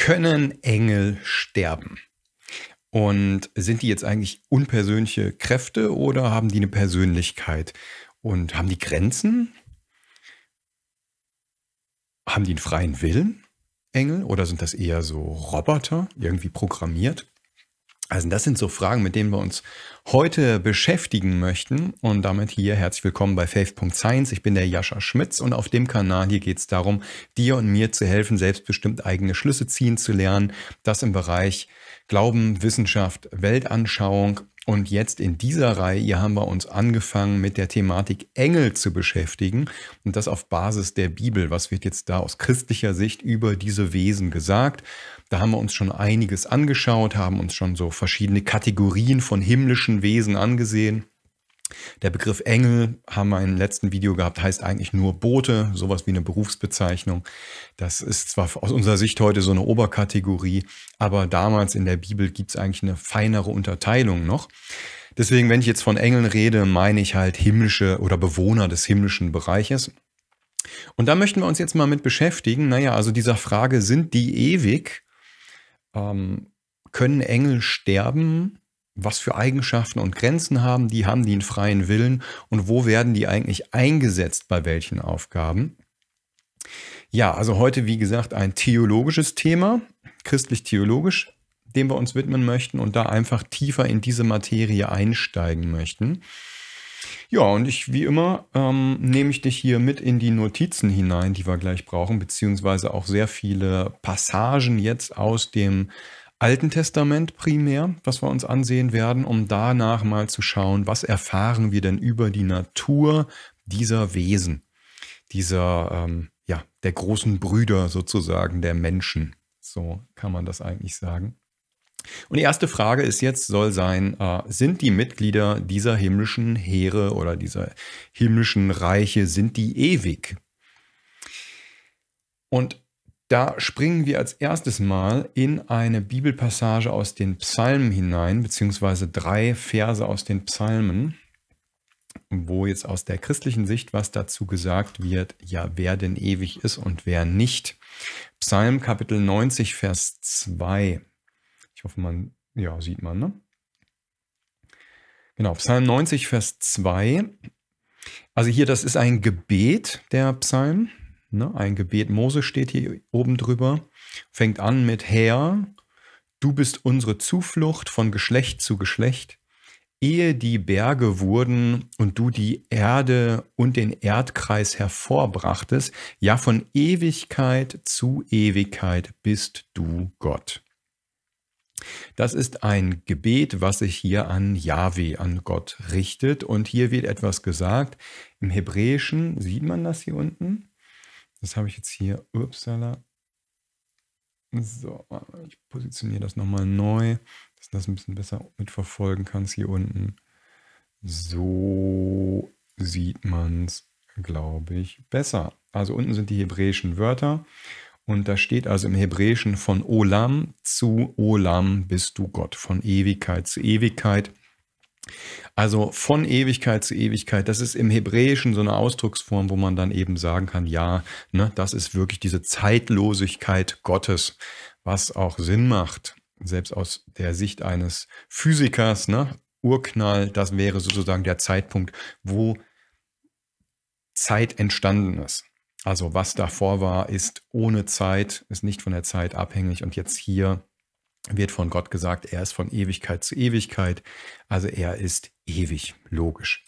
Können Engel sterben? Und sind die jetzt eigentlich unpersönliche Kräfte oder haben die eine Persönlichkeit? Und haben die Grenzen? Haben die einen freien Willen, Engel? Oder sind das eher so Roboter, irgendwie programmiert? Also das sind so Fragen, mit denen wir uns heute beschäftigen möchten. Und damit hier herzlich willkommen bei Faith.Science. Ich bin der Jascha Schmitz und auf dem Kanal hier geht es darum, dir und mir zu helfen, selbstbestimmt eigene Schlüsse ziehen zu lernen. Das im Bereich Glauben, Wissenschaft, Weltanschauung. Und jetzt in dieser Reihe hier haben wir uns angefangen mit der Thematik Engel zu beschäftigen und das auf Basis der Bibel. Was wird jetzt da aus christlicher Sicht über diese Wesen gesagt? Da haben wir uns schon einiges angeschaut, haben uns schon so verschiedene Kategorien von himmlischen Wesen angesehen der Begriff Engel haben wir im letzten Video gehabt, heißt eigentlich nur Bote, sowas wie eine Berufsbezeichnung. Das ist zwar aus unserer Sicht heute so eine Oberkategorie, aber damals in der Bibel gibt es eigentlich eine feinere Unterteilung noch. Deswegen, wenn ich jetzt von Engeln rede, meine ich halt himmlische oder Bewohner des himmlischen Bereiches. Und da möchten wir uns jetzt mal mit beschäftigen. Naja, also dieser Frage, sind die ewig? Ähm, können Engel sterben? was für Eigenschaften und Grenzen haben die, haben die einen freien Willen und wo werden die eigentlich eingesetzt bei welchen Aufgaben. Ja, also heute, wie gesagt, ein theologisches Thema, christlich-theologisch, dem wir uns widmen möchten und da einfach tiefer in diese Materie einsteigen möchten. Ja, und ich, wie immer, ähm, nehme ich dich hier mit in die Notizen hinein, die wir gleich brauchen, beziehungsweise auch sehr viele Passagen jetzt aus dem Alten Testament primär, was wir uns ansehen werden, um danach mal zu schauen, was erfahren wir denn über die Natur dieser Wesen, dieser, ähm, ja, der großen Brüder sozusagen der Menschen. So kann man das eigentlich sagen. Und die erste Frage ist jetzt, soll sein, äh, sind die Mitglieder dieser himmlischen Heere oder dieser himmlischen Reiche, sind die ewig? Und da springen wir als erstes Mal in eine Bibelpassage aus den Psalmen hinein, beziehungsweise drei Verse aus den Psalmen, wo jetzt aus der christlichen Sicht was dazu gesagt wird, ja, wer denn ewig ist und wer nicht. Psalm Kapitel 90, Vers 2. Ich hoffe, man, ja, sieht man, ne? Genau, Psalm 90, Vers 2. Also hier, das ist ein Gebet der Psalm. Ne? Ein Gebet Mose steht hier oben drüber. Fängt an mit Herr, du bist unsere Zuflucht von Geschlecht zu Geschlecht, ehe die Berge wurden und du die Erde und den Erdkreis hervorbrachtest. Ja, von Ewigkeit zu Ewigkeit bist du Gott. Das ist ein Gebet, was sich hier an Yahweh, an Gott richtet. Und hier wird etwas gesagt. Im Hebräischen sieht man das hier unten. Das habe ich jetzt hier. Upsala. So, ich positioniere das nochmal neu, dass du das ein bisschen besser mitverfolgen kannst hier unten. So sieht man es, glaube ich, besser. Also unten sind die hebräischen Wörter und da steht also im Hebräischen von Olam zu Olam bist du Gott, von Ewigkeit zu Ewigkeit also von Ewigkeit zu Ewigkeit, das ist im Hebräischen so eine Ausdrucksform, wo man dann eben sagen kann, ja, ne, das ist wirklich diese Zeitlosigkeit Gottes, was auch Sinn macht, selbst aus der Sicht eines Physikers, ne, Urknall, das wäre sozusagen der Zeitpunkt, wo Zeit entstanden ist. Also was davor war, ist ohne Zeit, ist nicht von der Zeit abhängig und jetzt hier wird von Gott gesagt, er ist von Ewigkeit zu Ewigkeit, also er ist ewig, logisch.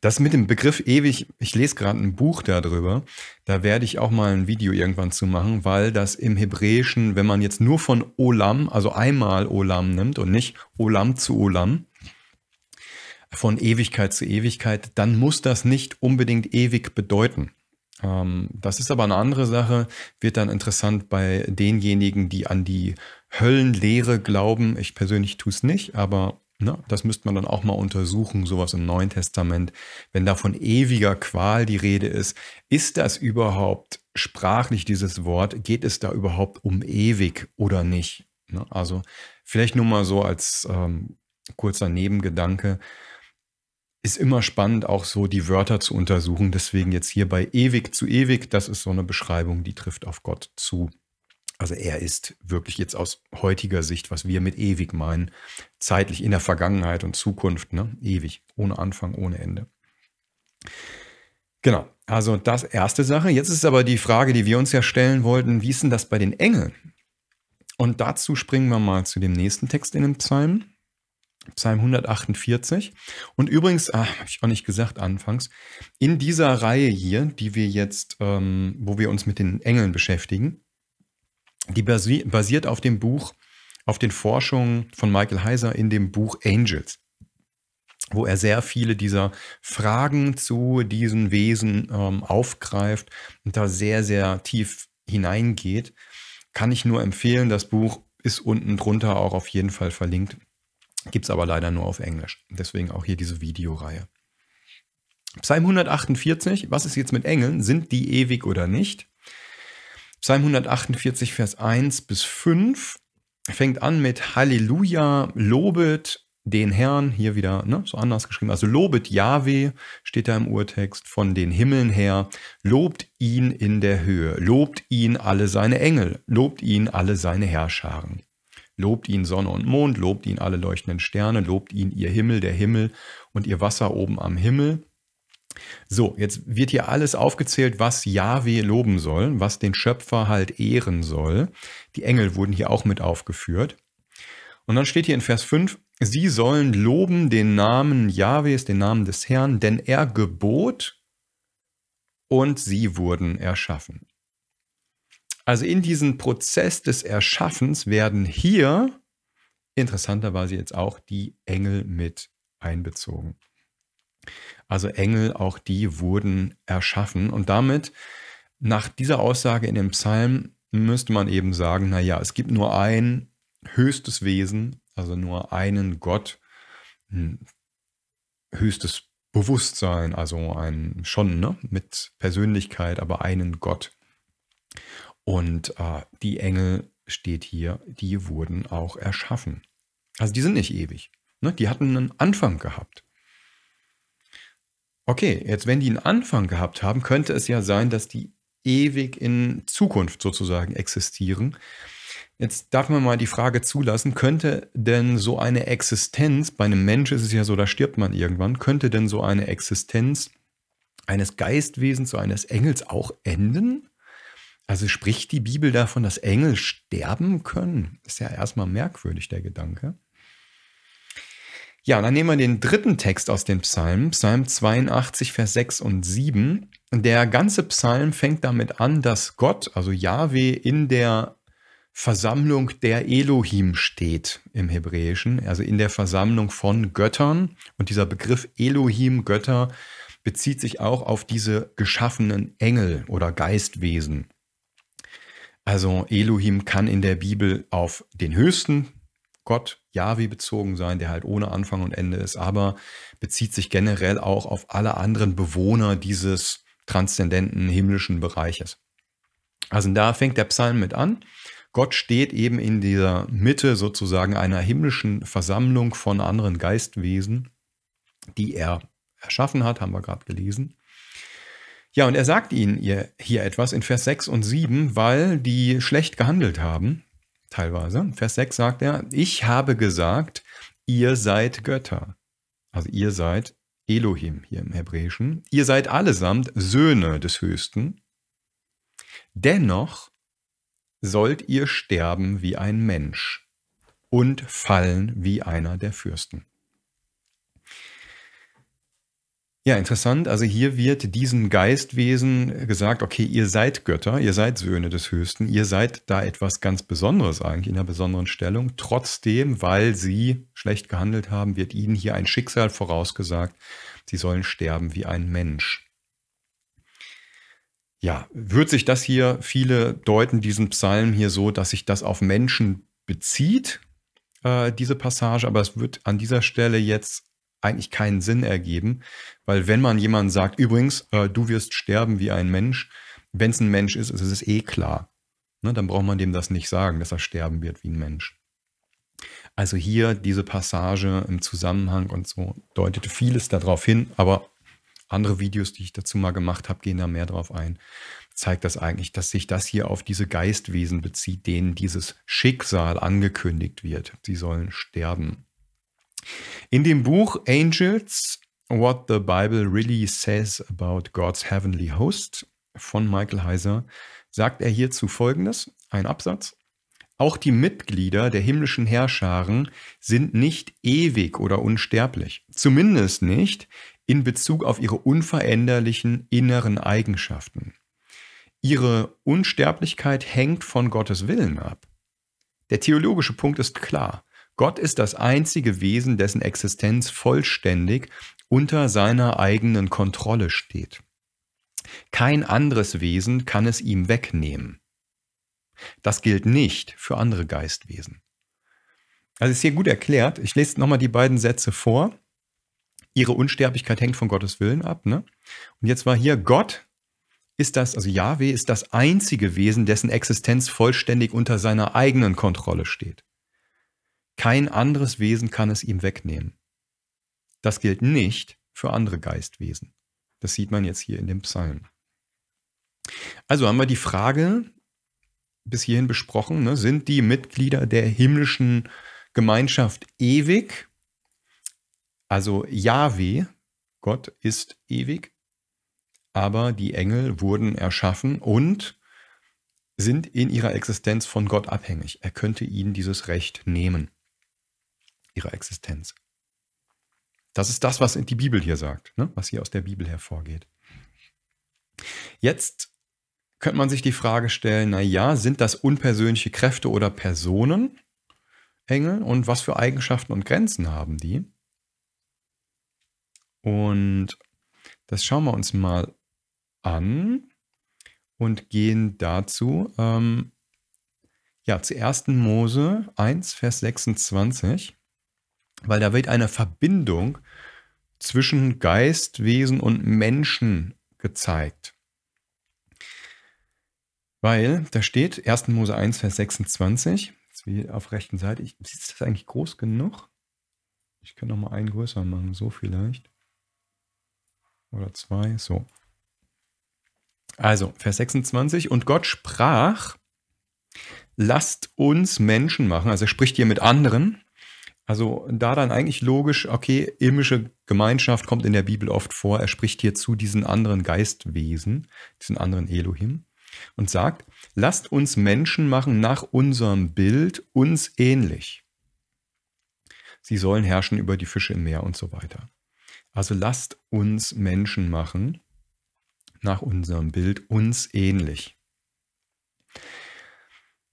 Das mit dem Begriff ewig, ich lese gerade ein Buch darüber, da werde ich auch mal ein Video irgendwann zu machen, weil das im Hebräischen, wenn man jetzt nur von Olam, also einmal Olam nimmt und nicht Olam zu Olam, von Ewigkeit zu Ewigkeit, dann muss das nicht unbedingt ewig bedeuten. Ähm, das ist aber eine andere Sache, wird dann interessant bei denjenigen, die an die Höllenlehre glauben. Ich persönlich tue es nicht, aber ne, das müsste man dann auch mal untersuchen, sowas im Neuen Testament. Wenn da von ewiger Qual die Rede ist, ist das überhaupt sprachlich dieses Wort? Geht es da überhaupt um ewig oder nicht? Na, ne, also vielleicht nur mal so als ähm, kurzer Nebengedanke. Ist immer spannend, auch so die Wörter zu untersuchen. Deswegen jetzt hier bei ewig zu ewig, das ist so eine Beschreibung, die trifft auf Gott zu also er ist wirklich jetzt aus heutiger Sicht, was wir mit ewig meinen, zeitlich in der Vergangenheit und Zukunft, ne? ewig, ohne Anfang, ohne Ende. Genau, also das erste Sache. Jetzt ist aber die Frage, die wir uns ja stellen wollten, wie ist denn das bei den Engeln? Und dazu springen wir mal zu dem nächsten Text in dem Psalm, Psalm 148. Und übrigens, ah, habe ich auch nicht gesagt anfangs, in dieser Reihe hier, die wir jetzt, ähm, wo wir uns mit den Engeln beschäftigen, die basi basiert auf dem Buch, auf den Forschungen von Michael Heiser in dem Buch Angels, wo er sehr viele dieser Fragen zu diesen Wesen ähm, aufgreift und da sehr, sehr tief hineingeht. Kann ich nur empfehlen, das Buch ist unten drunter auch auf jeden Fall verlinkt. Gibt es aber leider nur auf Englisch. Deswegen auch hier diese Videoreihe. Psalm 148, was ist jetzt mit Engeln? Sind die ewig oder nicht? Psalm 148, Vers 1 bis 5 fängt an mit Halleluja, lobet den Herrn, hier wieder ne, so anders geschrieben, also lobet Yahweh, steht da im Urtext, von den Himmeln her, lobt ihn in der Höhe, lobt ihn alle seine Engel, lobt ihn alle seine Herrscharen. Lobt ihn Sonne und Mond, lobt ihn alle leuchtenden Sterne, lobt ihn ihr Himmel, der Himmel und ihr Wasser oben am Himmel. So, jetzt wird hier alles aufgezählt, was Yahweh loben soll, was den Schöpfer halt ehren soll. Die Engel wurden hier auch mit aufgeführt. Und dann steht hier in Vers 5, sie sollen loben den Namen Jahwes, den Namen des Herrn, denn er gebot und sie wurden erschaffen. Also in diesen Prozess des Erschaffens werden hier interessanterweise jetzt auch die Engel mit einbezogen. Also Engel, auch die wurden erschaffen. Und damit, nach dieser Aussage in dem Psalm, müsste man eben sagen, naja, es gibt nur ein höchstes Wesen, also nur einen Gott, ein höchstes Bewusstsein, also ein schon ne, mit Persönlichkeit, aber einen Gott. Und äh, die Engel steht hier, die wurden auch erschaffen. Also die sind nicht ewig. Ne? Die hatten einen Anfang gehabt. Okay, jetzt wenn die einen Anfang gehabt haben, könnte es ja sein, dass die ewig in Zukunft sozusagen existieren. Jetzt darf man mal die Frage zulassen, könnte denn so eine Existenz, bei einem Mensch ist es ja so, da stirbt man irgendwann, könnte denn so eine Existenz eines Geistwesens, so eines Engels auch enden? Also spricht die Bibel davon, dass Engel sterben können? Ist ja erstmal merkwürdig der Gedanke. Ja, und dann nehmen wir den dritten Text aus dem Psalm, Psalm 82, Vers 6 und 7. Der ganze Psalm fängt damit an, dass Gott, also Yahweh, in der Versammlung der Elohim steht im Hebräischen, also in der Versammlung von Göttern. Und dieser Begriff Elohim, Götter, bezieht sich auch auf diese geschaffenen Engel oder Geistwesen. Also Elohim kann in der Bibel auf den Höchsten Gott Yahweh bezogen sein, der halt ohne Anfang und Ende ist, aber bezieht sich generell auch auf alle anderen Bewohner dieses transzendenten himmlischen Bereiches. Also da fängt der Psalm mit an. Gott steht eben in dieser Mitte sozusagen einer himmlischen Versammlung von anderen Geistwesen, die er erschaffen hat, haben wir gerade gelesen. Ja, und er sagt ihnen hier etwas in Vers 6 und 7, weil die schlecht gehandelt haben, teilweise. Vers 6 sagt er, ich habe gesagt, ihr seid Götter. Also ihr seid Elohim hier im Hebräischen. Ihr seid allesamt Söhne des Höchsten. Dennoch sollt ihr sterben wie ein Mensch und fallen wie einer der Fürsten. Ja, interessant. Also hier wird diesen Geistwesen gesagt, okay, ihr seid Götter, ihr seid Söhne des Höchsten, ihr seid da etwas ganz Besonderes eigentlich, in einer besonderen Stellung. Trotzdem, weil sie schlecht gehandelt haben, wird ihnen hier ein Schicksal vorausgesagt. Sie sollen sterben wie ein Mensch. Ja, wird sich das hier, viele deuten diesen Psalm hier so, dass sich das auf Menschen bezieht, äh, diese Passage, aber es wird an dieser Stelle jetzt eigentlich keinen Sinn ergeben, weil wenn man jemand sagt, übrigens, äh, du wirst sterben wie ein Mensch, wenn es ein Mensch ist, ist es eh klar. Ne, dann braucht man dem das nicht sagen, dass er sterben wird wie ein Mensch. Also hier diese Passage im Zusammenhang und so deutete vieles darauf hin, aber andere Videos, die ich dazu mal gemacht habe, gehen da mehr drauf ein. Zeigt das eigentlich, dass sich das hier auf diese Geistwesen bezieht, denen dieses Schicksal angekündigt wird. Sie sollen sterben. In dem Buch Angels, What the Bible Really Says About God's Heavenly Host von Michael Heiser sagt er hierzu folgendes, ein Absatz. Auch die Mitglieder der himmlischen Herrscharen sind nicht ewig oder unsterblich, zumindest nicht in Bezug auf ihre unveränderlichen inneren Eigenschaften. Ihre Unsterblichkeit hängt von Gottes Willen ab. Der theologische Punkt ist klar. Gott ist das einzige Wesen, dessen Existenz vollständig unter seiner eigenen Kontrolle steht. Kein anderes Wesen kann es ihm wegnehmen. Das gilt nicht für andere Geistwesen. Also ist hier gut erklärt. Ich lese nochmal die beiden Sätze vor. Ihre Unsterblichkeit hängt von Gottes Willen ab. Ne? Und jetzt war hier Gott ist das, also Yahweh ist das einzige Wesen, dessen Existenz vollständig unter seiner eigenen Kontrolle steht. Kein anderes Wesen kann es ihm wegnehmen. Das gilt nicht für andere Geistwesen. Das sieht man jetzt hier in dem Psalm. Also haben wir die Frage bis hierhin besprochen, ne? sind die Mitglieder der himmlischen Gemeinschaft ewig? Also Yahweh, Gott ist ewig, aber die Engel wurden erschaffen und sind in ihrer Existenz von Gott abhängig. Er könnte ihnen dieses Recht nehmen ihrer Existenz. Das ist das, was die Bibel hier sagt, ne? was hier aus der Bibel hervorgeht. Jetzt könnte man sich die Frage stellen, na ja, sind das unpersönliche Kräfte oder Personen, Engel, und was für Eigenschaften und Grenzen haben die? Und das schauen wir uns mal an und gehen dazu ähm, ja, zu 1. Mose 1, Vers 26 weil da wird eine Verbindung zwischen Geist, Wesen und Menschen gezeigt. Weil da steht 1. Mose 1, Vers 26, jetzt wie auf der rechten Seite, ich, ist das eigentlich groß genug? Ich kann noch mal einen größer machen, so vielleicht. Oder zwei, so. Also, Vers 26, und Gott sprach, lasst uns Menschen machen, also er spricht hier mit anderen, also da dann eigentlich logisch, okay, himmlische Gemeinschaft kommt in der Bibel oft vor. Er spricht hier zu diesen anderen Geistwesen, diesen anderen Elohim und sagt, lasst uns Menschen machen nach unserem Bild uns ähnlich. Sie sollen herrschen über die Fische im Meer und so weiter. Also lasst uns Menschen machen nach unserem Bild uns ähnlich.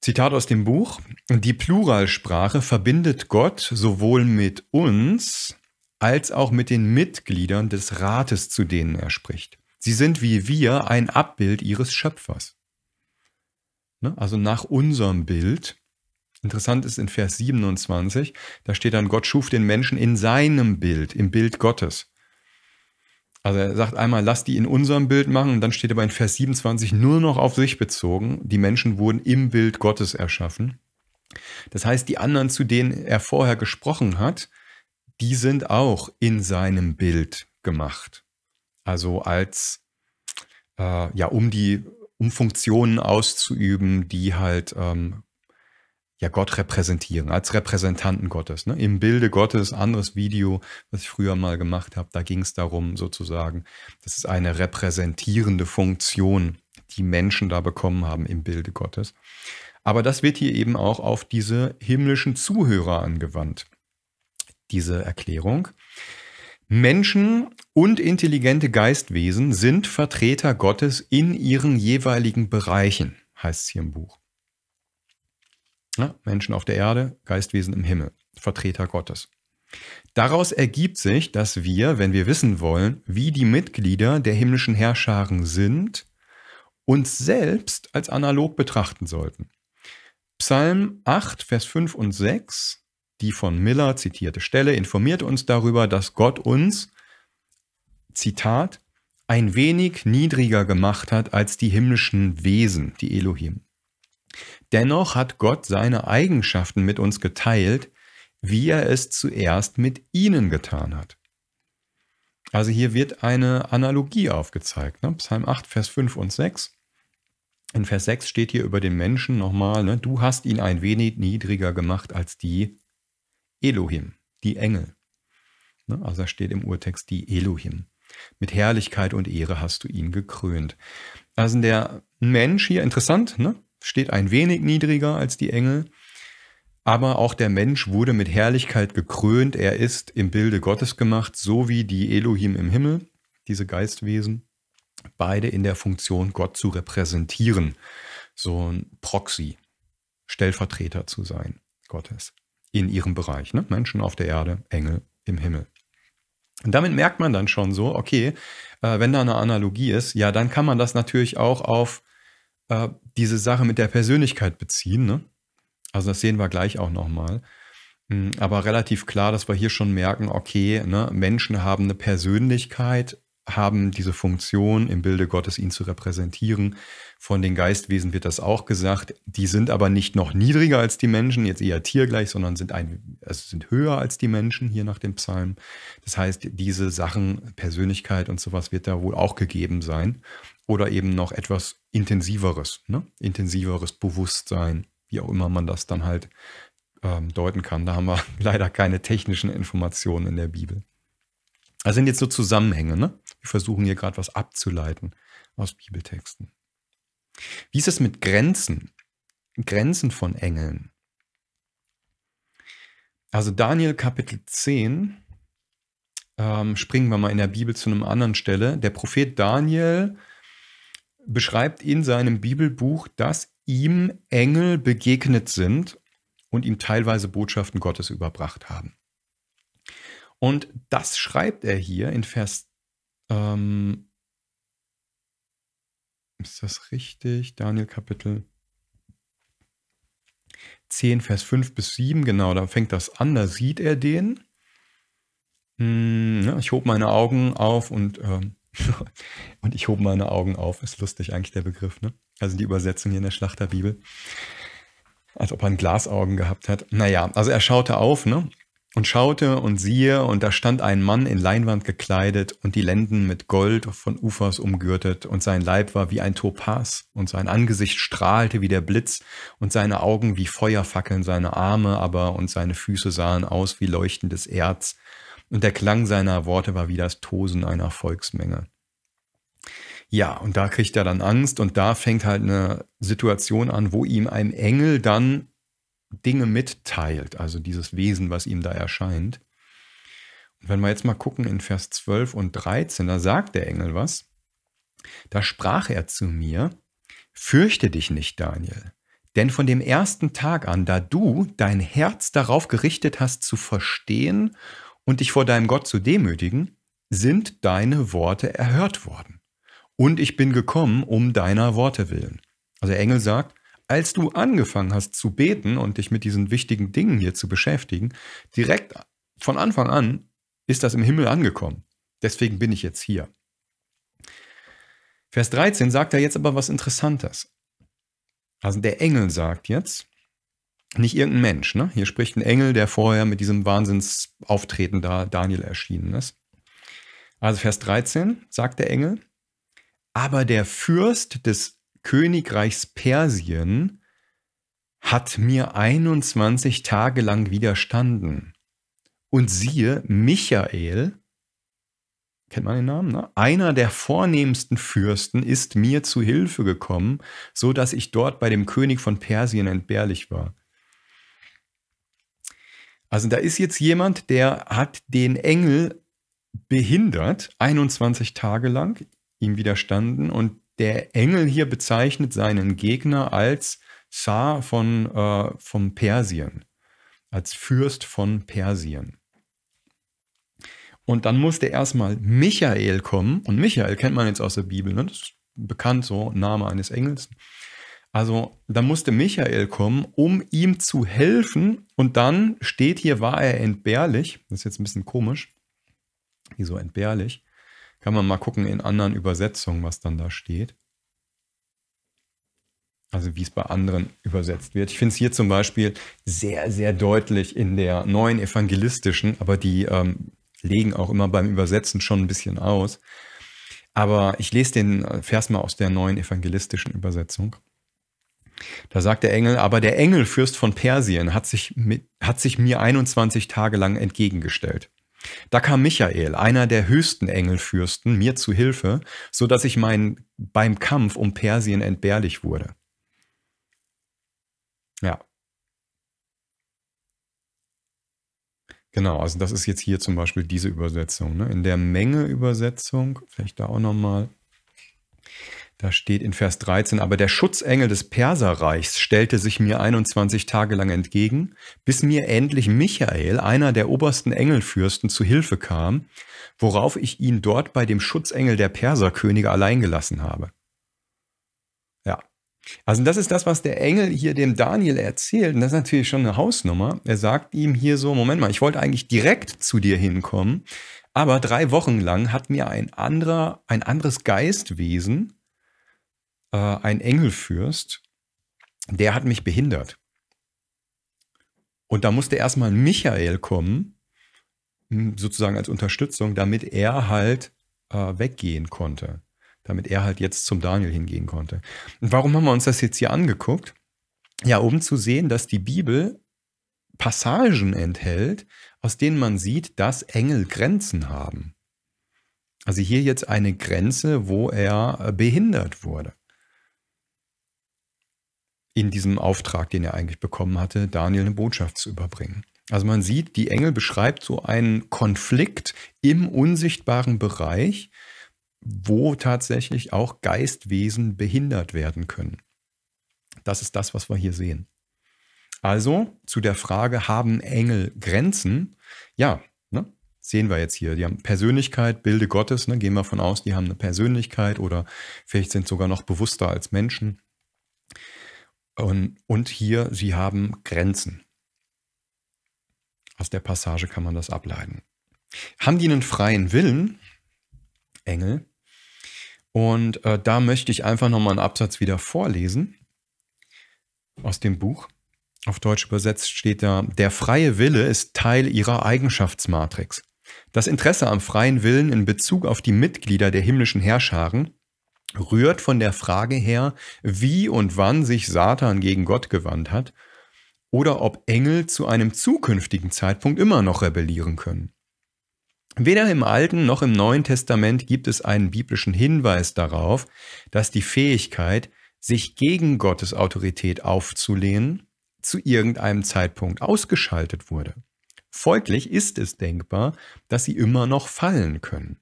Zitat aus dem Buch. Die Pluralsprache verbindet Gott sowohl mit uns als auch mit den Mitgliedern des Rates, zu denen er spricht. Sie sind wie wir ein Abbild ihres Schöpfers. Ne? Also nach unserem Bild. Interessant ist in Vers 27, da steht dann, Gott schuf den Menschen in seinem Bild, im Bild Gottes. Also er sagt einmal, lass die in unserem Bild machen und dann steht aber in Vers 27 nur noch auf sich bezogen, die Menschen wurden im Bild Gottes erschaffen. Das heißt, die anderen, zu denen er vorher gesprochen hat, die sind auch in seinem Bild gemacht. Also als, äh, ja, um die, um Funktionen auszuüben, die halt ähm, ja Gott repräsentieren, als Repräsentanten Gottes. Ne? Im Bilde Gottes, anderes Video, was ich früher mal gemacht habe, da ging es darum sozusagen, das ist eine repräsentierende Funktion, die Menschen da bekommen haben im Bilde Gottes. Aber das wird hier eben auch auf diese himmlischen Zuhörer angewandt, diese Erklärung. Menschen und intelligente Geistwesen sind Vertreter Gottes in ihren jeweiligen Bereichen, heißt es hier im Buch. Ja, ne? Menschen auf der Erde, Geistwesen im Himmel, Vertreter Gottes. Daraus ergibt sich, dass wir, wenn wir wissen wollen, wie die Mitglieder der himmlischen Herrscharen sind, uns selbst als analog betrachten sollten. Psalm 8, Vers 5 und 6, die von Miller zitierte Stelle, informiert uns darüber, dass Gott uns, Zitat, ein wenig niedriger gemacht hat als die himmlischen Wesen, die Elohim. Dennoch hat Gott seine Eigenschaften mit uns geteilt, wie er es zuerst mit ihnen getan hat. Also hier wird eine Analogie aufgezeigt. Ne? Psalm 8, Vers 5 und 6. In Vers 6 steht hier über den Menschen nochmal, ne? du hast ihn ein wenig niedriger gemacht als die Elohim, die Engel. Ne? Also da steht im Urtext die Elohim. Mit Herrlichkeit und Ehre hast du ihn gekrönt. Also der Mensch hier, interessant, ne? steht ein wenig niedriger als die Engel. Aber auch der Mensch wurde mit Herrlichkeit gekrönt. Er ist im Bilde Gottes gemacht, so wie die Elohim im Himmel, diese Geistwesen, beide in der Funktion, Gott zu repräsentieren. So ein Proxy, Stellvertreter zu sein, Gottes, in ihrem Bereich. Ne? Menschen auf der Erde, Engel im Himmel. Und damit merkt man dann schon so, okay, äh, wenn da eine Analogie ist, ja, dann kann man das natürlich auch auf äh, diese Sache mit der Persönlichkeit beziehen. Ne? Also das sehen wir gleich auch nochmal. Hm, aber relativ klar, dass wir hier schon merken, okay, ne, Menschen haben eine Persönlichkeit, haben diese Funktion, im Bilde Gottes ihn zu repräsentieren. Von den Geistwesen wird das auch gesagt. Die sind aber nicht noch niedriger als die Menschen, jetzt eher tiergleich, sondern sind, ein, also sind höher als die Menschen hier nach dem Psalm. Das heißt, diese Sachen, Persönlichkeit und sowas wird da wohl auch gegeben sein oder eben noch etwas intensiveres, ne? intensiveres Bewusstsein, wie auch immer man das dann halt ähm, deuten kann. Da haben wir leider keine technischen Informationen in der Bibel. Das sind jetzt so Zusammenhänge. Ne? Wir versuchen hier gerade was abzuleiten aus Bibeltexten. Wie ist es mit Grenzen? Grenzen von Engeln. Also Daniel Kapitel 10, ähm, springen wir mal in der Bibel zu einem anderen Stelle. Der Prophet Daniel beschreibt in seinem Bibelbuch, dass ihm Engel begegnet sind und ihm teilweise Botschaften Gottes überbracht haben. Und das schreibt er hier in Vers. Ähm, ist das richtig? Daniel Kapitel 10, Vers 5 bis 7, genau, da fängt das an, da sieht er den. Hm, ich hob meine Augen auf und ähm, Und ich hob meine Augen auf. Ist lustig eigentlich der Begriff, ne? Also die Übersetzung hier in der Schlachterbibel. Als ob er ein Glasaugen gehabt hat. Naja, also er schaute auf, ne? Und schaute und siehe, und da stand ein Mann in Leinwand gekleidet und die Lenden mit Gold von Ufers umgürtet, und sein Leib war wie ein Topaz, und sein Angesicht strahlte wie der Blitz, und seine Augen wie Feuerfackeln, seine Arme aber und seine Füße sahen aus wie leuchtendes Erz, und der Klang seiner Worte war wie das Tosen einer Volksmenge. Ja, und da kriegt er dann Angst und da fängt halt eine Situation an, wo ihm ein Engel dann Dinge mitteilt, also dieses Wesen, was ihm da erscheint. Und wenn wir jetzt mal gucken in Vers 12 und 13, da sagt der Engel was. Da sprach er zu mir, fürchte dich nicht, Daniel, denn von dem ersten Tag an, da du dein Herz darauf gerichtet hast zu verstehen und dich vor deinem Gott zu demütigen, sind deine Worte erhört worden. Und ich bin gekommen um deiner Worte willen. Also der Engel sagt, als du angefangen hast zu beten und dich mit diesen wichtigen Dingen hier zu beschäftigen, direkt von Anfang an ist das im Himmel angekommen. Deswegen bin ich jetzt hier. Vers 13 sagt er jetzt aber was Interessantes. Also der Engel sagt jetzt, nicht irgendein Mensch. Ne? Hier spricht ein Engel, der vorher mit diesem Wahnsinnsauftreten da Daniel erschienen ist. Also Vers 13 sagt der Engel, aber der Fürst des Königreichs Persien hat mir 21 Tage lang widerstanden. Und siehe, Michael, kennt man den Namen, ne? einer der vornehmsten Fürsten ist mir zu Hilfe gekommen, so dass ich dort bei dem König von Persien entbehrlich war. Also da ist jetzt jemand, der hat den Engel behindert, 21 Tage lang ihm widerstanden und der Engel hier bezeichnet seinen Gegner als Zar von, äh, von Persien, als Fürst von Persien. Und dann musste erstmal Michael kommen. Und Michael kennt man jetzt aus der Bibel, ne? das ist bekannt so, Name eines Engels. Also da musste Michael kommen, um ihm zu helfen. Und dann steht hier, war er entbehrlich. Das ist jetzt ein bisschen komisch. Wieso entbehrlich? Kann man mal gucken in anderen Übersetzungen, was dann da steht. Also wie es bei anderen übersetzt wird. Ich finde es hier zum Beispiel sehr, sehr deutlich in der neuen evangelistischen, aber die ähm, legen auch immer beim Übersetzen schon ein bisschen aus. Aber ich lese den äh, Vers mal aus der neuen evangelistischen Übersetzung. Da sagt der Engel, aber der Engelfürst von Persien, hat sich, mit, hat sich mir 21 Tage lang entgegengestellt. Da kam Michael, einer der höchsten Engelfürsten, mir zu Hilfe, so dass ich mein, beim Kampf um Persien entbehrlich wurde. Ja. Genau, also das ist jetzt hier zum Beispiel diese Übersetzung. Ne? In der Menge Übersetzung, vielleicht da auch nochmal. Da steht in Vers 13, aber der Schutzengel des Perserreichs stellte sich mir 21 Tage lang entgegen, bis mir endlich Michael, einer der obersten Engelfürsten, zu Hilfe kam, worauf ich ihn dort bei dem Schutzengel der Perserkönige allein gelassen habe. Ja. Also das ist das, was der Engel hier dem Daniel erzählt. Und das ist natürlich schon eine Hausnummer. Er sagt ihm hier so, Moment mal, ich wollte eigentlich direkt zu dir hinkommen, aber drei Wochen lang hat mir ein anderer, ein anderes Geistwesen äh, Engel Engelfürst, der hat mich behindert. Und da musste erstmal Michael kommen, sozusagen als Unterstützung, damit er halt äh, weggehen konnte. Damit er halt jetzt zum Daniel hingehen konnte. Und warum haben wir uns das jetzt hier angeguckt? Ja, um zu sehen, dass die Bibel Passagen enthält, aus denen man sieht, dass Engel Grenzen haben. Also hier jetzt eine Grenze, wo er äh, behindert wurde in diesem Auftrag, den er eigentlich bekommen hatte, Daniel eine Botschaft zu überbringen. Also man sieht, die Engel beschreibt so einen Konflikt im unsichtbaren Bereich, wo tatsächlich auch Geistwesen behindert werden können. Das ist das, was wir hier sehen. Also zu der Frage, haben Engel Grenzen? Ja, ne? sehen wir jetzt hier. Die haben Persönlichkeit, Bilde Gottes, ne? gehen wir von aus, die haben eine Persönlichkeit oder vielleicht sind sogar noch bewusster als Menschen. Und, und hier, sie haben Grenzen. Aus der Passage kann man das ableiten. Haben die einen freien Willen, Engel? Und äh, da möchte ich einfach nochmal einen Absatz wieder vorlesen aus dem Buch. Auf Deutsch übersetzt steht da, der freie Wille ist Teil ihrer Eigenschaftsmatrix. Das Interesse am freien Willen in Bezug auf die Mitglieder der himmlischen Herrscharen rührt von der Frage her, wie und wann sich Satan gegen Gott gewandt hat oder ob Engel zu einem zukünftigen Zeitpunkt immer noch rebellieren können. Weder im Alten noch im Neuen Testament gibt es einen biblischen Hinweis darauf, dass die Fähigkeit, sich gegen Gottes Autorität aufzulehnen, zu irgendeinem Zeitpunkt ausgeschaltet wurde. Folglich ist es denkbar, dass sie immer noch fallen können.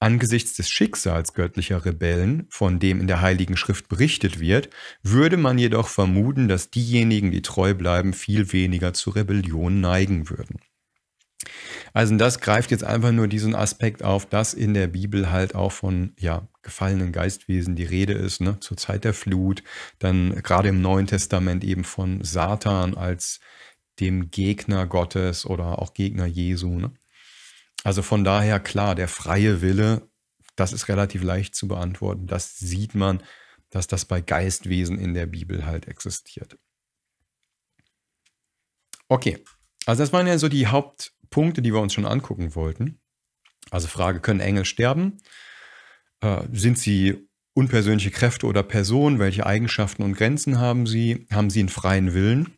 Angesichts des Schicksals göttlicher Rebellen, von dem in der Heiligen Schrift berichtet wird, würde man jedoch vermuten, dass diejenigen, die treu bleiben, viel weniger zur Rebellion neigen würden. Also das greift jetzt einfach nur diesen Aspekt auf, dass in der Bibel halt auch von ja, gefallenen Geistwesen die Rede ist, ne? zur Zeit der Flut, dann gerade im Neuen Testament eben von Satan als dem Gegner Gottes oder auch Gegner Jesu. Ne? Also von daher klar, der freie Wille, das ist relativ leicht zu beantworten. Das sieht man, dass das bei Geistwesen in der Bibel halt existiert. Okay, also das waren ja so die Hauptpunkte, die wir uns schon angucken wollten. Also Frage, können Engel sterben? Äh, sind sie unpersönliche Kräfte oder Personen? Welche Eigenschaften und Grenzen haben sie? Haben sie einen freien Willen?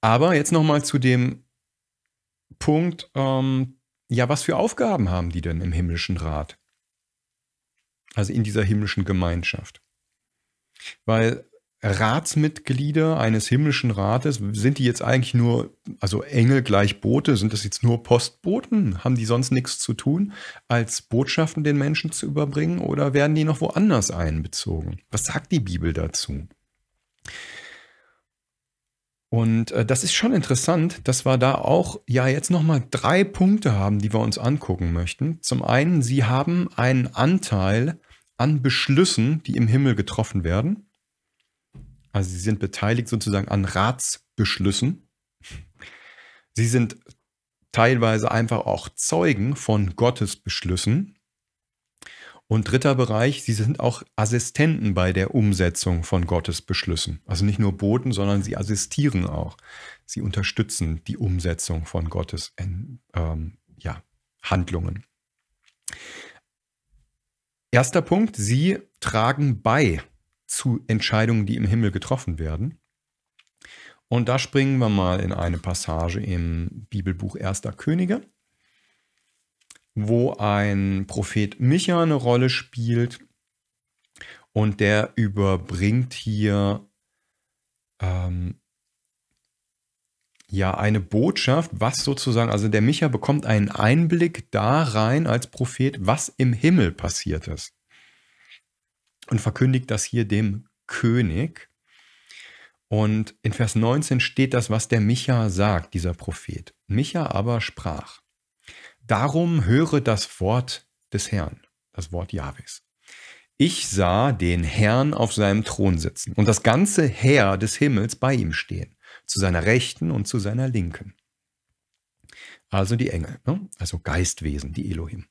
Aber jetzt nochmal zu dem Punkt, ähm, ja, was für Aufgaben haben die denn im himmlischen Rat? Also in dieser himmlischen Gemeinschaft. Weil Ratsmitglieder eines himmlischen Rates, sind die jetzt eigentlich nur, also Engel gleich Bote, sind das jetzt nur Postboten? Haben die sonst nichts zu tun, als Botschaften den Menschen zu überbringen oder werden die noch woanders einbezogen? Was sagt die Bibel dazu? Und äh, das ist schon interessant, dass wir da auch ja jetzt nochmal drei Punkte haben, die wir uns angucken möchten. Zum einen, sie haben einen Anteil an Beschlüssen, die im Himmel getroffen werden. Also sie sind beteiligt sozusagen an Ratsbeschlüssen. Sie sind teilweise einfach auch Zeugen von Gottes Beschlüssen. Und dritter Bereich, sie sind auch Assistenten bei der Umsetzung von Gottes Beschlüssen. Also nicht nur Boten, sondern sie assistieren auch. Sie unterstützen die Umsetzung von Gottes ähm, ähm ja, Handlungen. Erster Punkt, sie tragen bei zu Entscheidungen, die im Himmel getroffen werden. Und da springen wir mal in eine Passage im Bibelbuch Erster Könige wo ein Prophet Micha eine Rolle spielt und der überbringt hier ähm, ja eine Botschaft, was sozusagen, also der Micha bekommt einen Einblick da rein als Prophet, was im Himmel passiert ist und verkündigt das hier dem König. Und in Vers 19 steht das, was der Micha sagt, dieser Prophet. Micha aber sprach. Darum höre das Wort des Herrn, das Wort Jahwes. Ich sah den Herrn auf seinem Thron sitzen und das ganze Heer des Himmels bei ihm stehen, zu seiner Rechten und zu seiner Linken. Also die Engel, ne? also Geistwesen, die Elohim.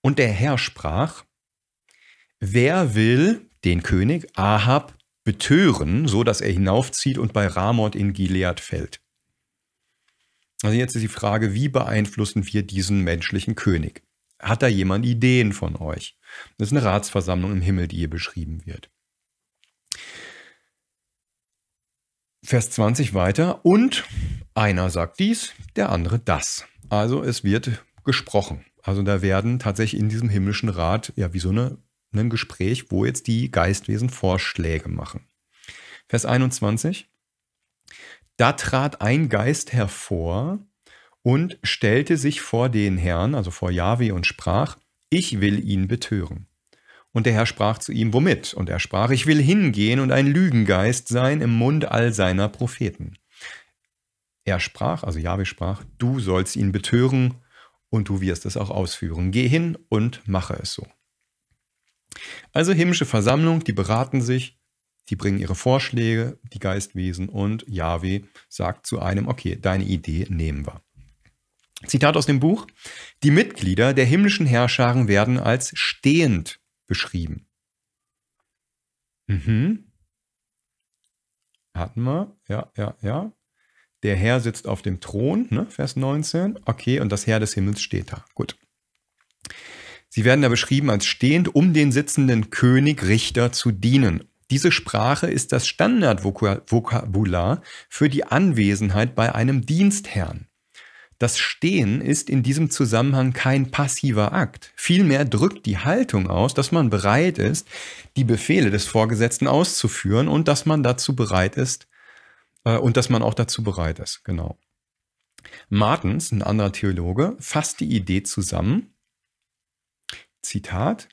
Und der Herr sprach, wer will den König Ahab betören, so dass er hinaufzieht und bei Ramoth in Gilead fällt? Also jetzt ist die Frage, wie beeinflussen wir diesen menschlichen König? Hat da jemand Ideen von euch? Das ist eine Ratsversammlung im Himmel, die hier beschrieben wird. Vers 20 weiter. Und einer sagt dies, der andere das. Also es wird gesprochen. Also da werden tatsächlich in diesem himmlischen Rat ja wie so eine, ein Gespräch, wo jetzt die Geistwesen Vorschläge machen. Vers 21. Da trat ein Geist hervor und stellte sich vor den Herrn, also vor Yahweh, und sprach, ich will ihn betören. Und der Herr sprach zu ihm, womit? Und er sprach, ich will hingehen und ein Lügengeist sein im Mund all seiner Propheten. Er sprach, also Yahweh sprach, du sollst ihn betören und du wirst es auch ausführen. Geh hin und mache es so. Also himmlische Versammlung, die beraten sich, die bringen ihre Vorschläge, die Geistwesen und Yahweh sagt zu einem, okay, deine Idee nehmen wir. Zitat aus dem Buch. Die Mitglieder der himmlischen Herrscharen werden als stehend beschrieben. Mhm. Hatten wir. Ja, ja, ja. Der Herr sitzt auf dem Thron, ne? Vers 19. Okay, und das Herr des Himmels steht da. Gut. Sie werden da beschrieben als stehend, um den sitzenden König Richter zu dienen. Diese Sprache ist das Standardvokabular für die Anwesenheit bei einem Dienstherrn. Das Stehen ist in diesem Zusammenhang kein passiver Akt. Vielmehr drückt die Haltung aus, dass man bereit ist, die Befehle des Vorgesetzten auszuführen und dass man dazu bereit ist, äh, und dass man auch dazu bereit ist, genau. Martens, ein anderer Theologe, fasst die Idee zusammen. Zitat,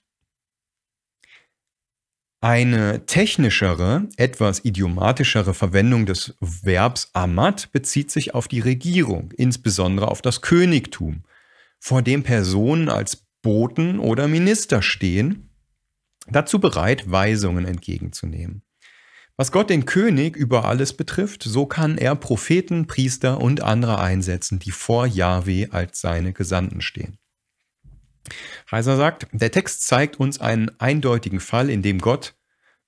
eine technischere, etwas idiomatischere Verwendung des Verbs amat bezieht sich auf die Regierung, insbesondere auf das Königtum, vor dem Personen als Boten oder Minister stehen, dazu bereit, Weisungen entgegenzunehmen. Was Gott den König über alles betrifft, so kann er Propheten, Priester und andere einsetzen, die vor Yahweh als seine Gesandten stehen. Reiser sagt, der Text zeigt uns einen eindeutigen Fall, in dem Gott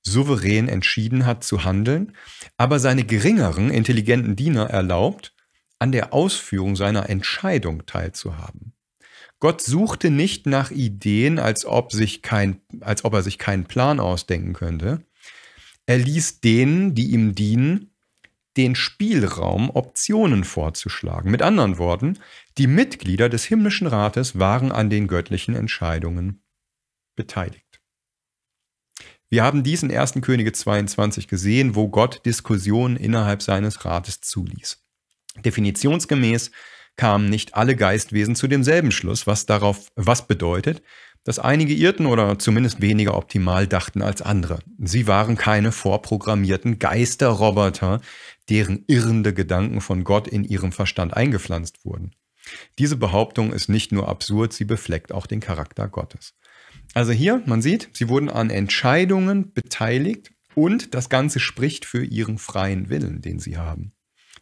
souverän entschieden hat zu handeln, aber seine geringeren, intelligenten Diener erlaubt, an der Ausführung seiner Entscheidung teilzuhaben. Gott suchte nicht nach Ideen, als ob, sich kein, als ob er sich keinen Plan ausdenken könnte. Er ließ denen, die ihm dienen, den Spielraum, Optionen vorzuschlagen. Mit anderen Worten, die Mitglieder des himmlischen Rates waren an den göttlichen Entscheidungen beteiligt. Wir haben diesen ersten Könige 22 gesehen, wo Gott Diskussionen innerhalb seines Rates zuließ. Definitionsgemäß kamen nicht alle Geistwesen zu demselben Schluss, was darauf was bedeutet, dass einige irrten oder zumindest weniger optimal dachten als andere. Sie waren keine vorprogrammierten Geisterroboter, deren irrende Gedanken von Gott in ihrem Verstand eingepflanzt wurden. Diese Behauptung ist nicht nur absurd, sie befleckt auch den Charakter Gottes. Also hier, man sieht, sie wurden an Entscheidungen beteiligt und das Ganze spricht für ihren freien Willen, den sie haben.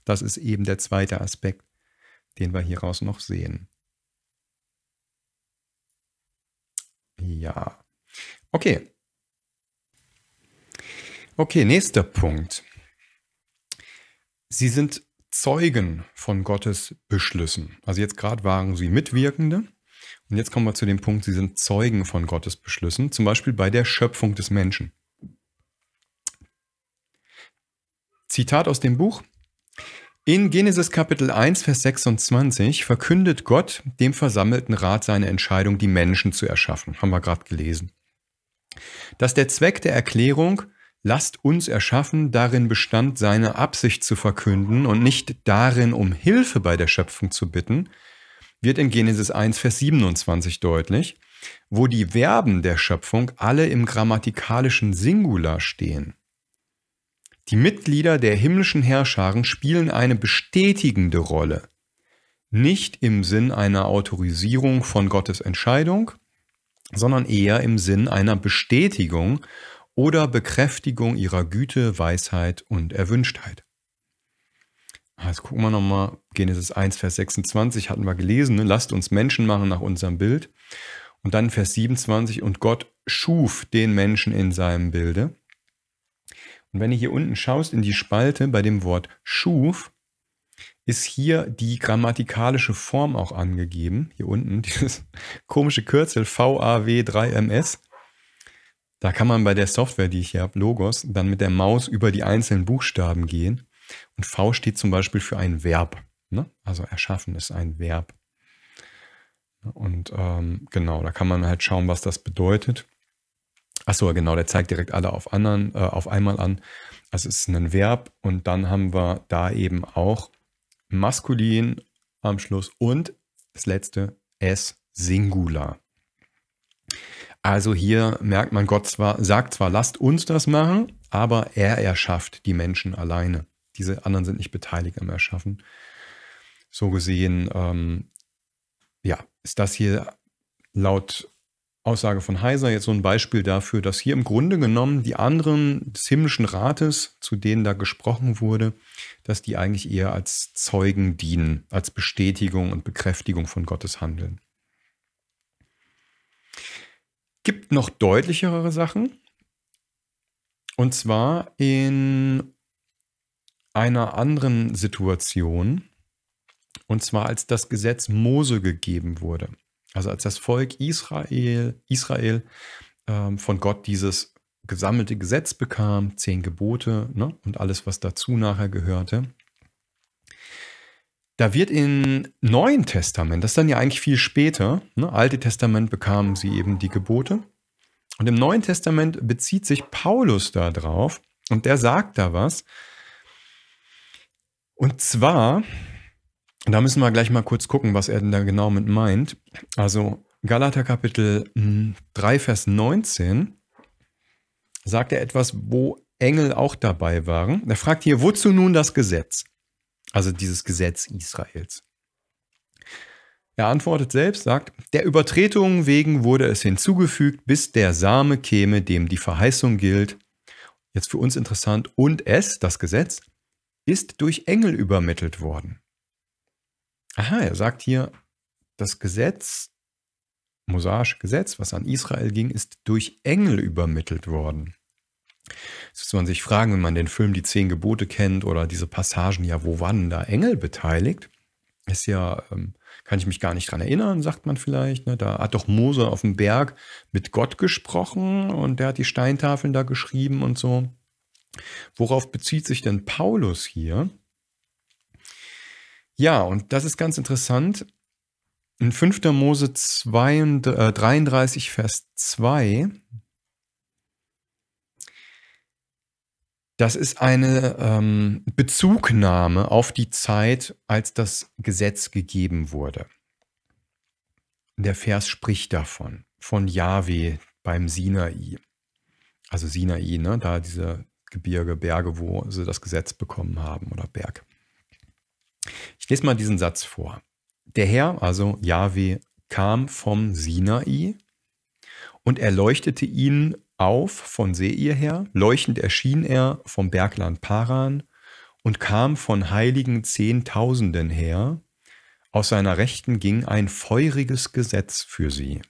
Das ist eben der zweite Aspekt, den wir hieraus noch sehen. Ja. Okay. Okay, nächster Punkt. Sie sind Zeugen von Gottes Beschlüssen. Also jetzt gerade waren sie Mitwirkende und jetzt kommen wir zu dem Punkt, sie sind Zeugen von Gottes Beschlüssen, zum Beispiel bei der Schöpfung des Menschen. Zitat aus dem Buch. In Genesis Kapitel 1, Vers 26 verkündet Gott dem versammelten Rat seine Entscheidung, die Menschen zu erschaffen. Haben wir gerade gelesen. Dass der Zweck der Erklärung Lasst uns erschaffen darin bestand, seine Absicht zu verkünden und nicht darin, um Hilfe bei der Schöpfung zu bitten, wird in Genesis 1, Vers 27 deutlich, wo die Verben der Schöpfung alle im grammatikalischen Singular stehen. Die Mitglieder der himmlischen Herrscharen spielen eine bestätigende Rolle, nicht im Sinn einer Autorisierung von Gottes Entscheidung, sondern eher im Sinn einer Bestätigung oder Bekräftigung ihrer Güte, Weisheit und Erwünschtheit. Ah, jetzt gucken wir nochmal. Genesis 1, Vers 26 hatten wir gelesen. Ne? Lasst uns Menschen machen nach unserem Bild. Und dann Vers 27. Und Gott schuf den Menschen in seinem Bilde. Und wenn du hier unten schaust in die Spalte bei dem Wort schuf, ist hier die grammatikalische Form auch angegeben. Hier unten dieses komische Kürzel VAW3MS. Da kann man bei der Software, die ich hier habe, Logos, dann mit der Maus über die einzelnen Buchstaben gehen und V steht zum Beispiel für ein Verb. Ne? Also erschaffen ist ein Verb. Ne? Und ähm, genau, da kann man halt schauen, was das bedeutet. Achso, genau, der zeigt direkt alle auf anderen, äh, auf einmal an. Also es ist ein Verb und dann haben wir da eben auch maskulin am Schluss und das letzte S Singular. Also hier merkt man, Gott zwar, sagt zwar, lasst uns das machen, aber er erschafft die Menschen alleine diese anderen sind nicht beteiligt am Erschaffen. So gesehen, ähm, ja, ist das hier laut Aussage von Heiser jetzt so ein Beispiel dafür, dass hier im Grunde genommen die anderen des himmlischen Rates, zu denen da gesprochen wurde, dass die eigentlich eher als Zeugen dienen, als Bestätigung und Bekräftigung von Gottes Handeln. Gibt noch deutlichere Sachen. Und zwar in einer anderen Situation, und zwar als das Gesetz Mose gegeben wurde. Also als das Volk Israel, Israel ähm, von Gott dieses gesammelte Gesetz bekam, zehn Gebote ne, und alles, was dazu nachher gehörte. Da wird im Neuen Testament, das ist dann ja eigentlich viel später, ne, Alte Testament bekamen sie eben die Gebote. Und im Neuen Testament bezieht sich Paulus darauf und der sagt da was, und zwar, da müssen wir gleich mal kurz gucken, was er denn da genau mit meint. Also Galater Kapitel 3, hm, Vers 19 sagt er etwas, wo Engel auch dabei waren. Er fragt hier, wozu nun das Gesetz? Also dieses Gesetz Israels. Er antwortet selbst, sagt, der Übertretung wegen wurde es hinzugefügt, bis der Same käme, dem die Verheißung gilt. Jetzt für uns interessant, und es, das Gesetz, ist durch Engel übermittelt worden. Aha, er sagt hier, das Gesetz, mosaische Gesetz, was an Israel ging, ist durch Engel übermittelt worden. Jetzt muss man sich fragen, wenn man den Film Die Zehn Gebote kennt oder diese Passagen, ja, wo waren da Engel beteiligt? Ist ja, ähm, kann ich mich gar nicht dran erinnern, sagt man vielleicht. Ne? Da hat doch Mose auf dem Berg mit Gott gesprochen und der hat die Steintafeln da geschrieben und so. Worauf bezieht sich denn Paulus hier? Ja, und das ist ganz interessant. In 5. Mose 33, äh, Vers 2, das ist eine ähm, Bezugnahme auf die Zeit, als das Gesetz gegeben wurde. Der Vers spricht davon, von Yahweh beim Sinai. Also Sinai, ne? da dieser, Gebirge, Berge, wo sie das Gesetz bekommen haben oder Berg. Ich lese mal diesen Satz vor. Der Herr, also Yahweh, kam vom Sinai und er leuchtete ihnen auf von Seir her. Leuchtend erschien er vom Bergland Paran und kam von heiligen Zehntausenden her. Aus seiner Rechten ging ein feuriges Gesetz für sie.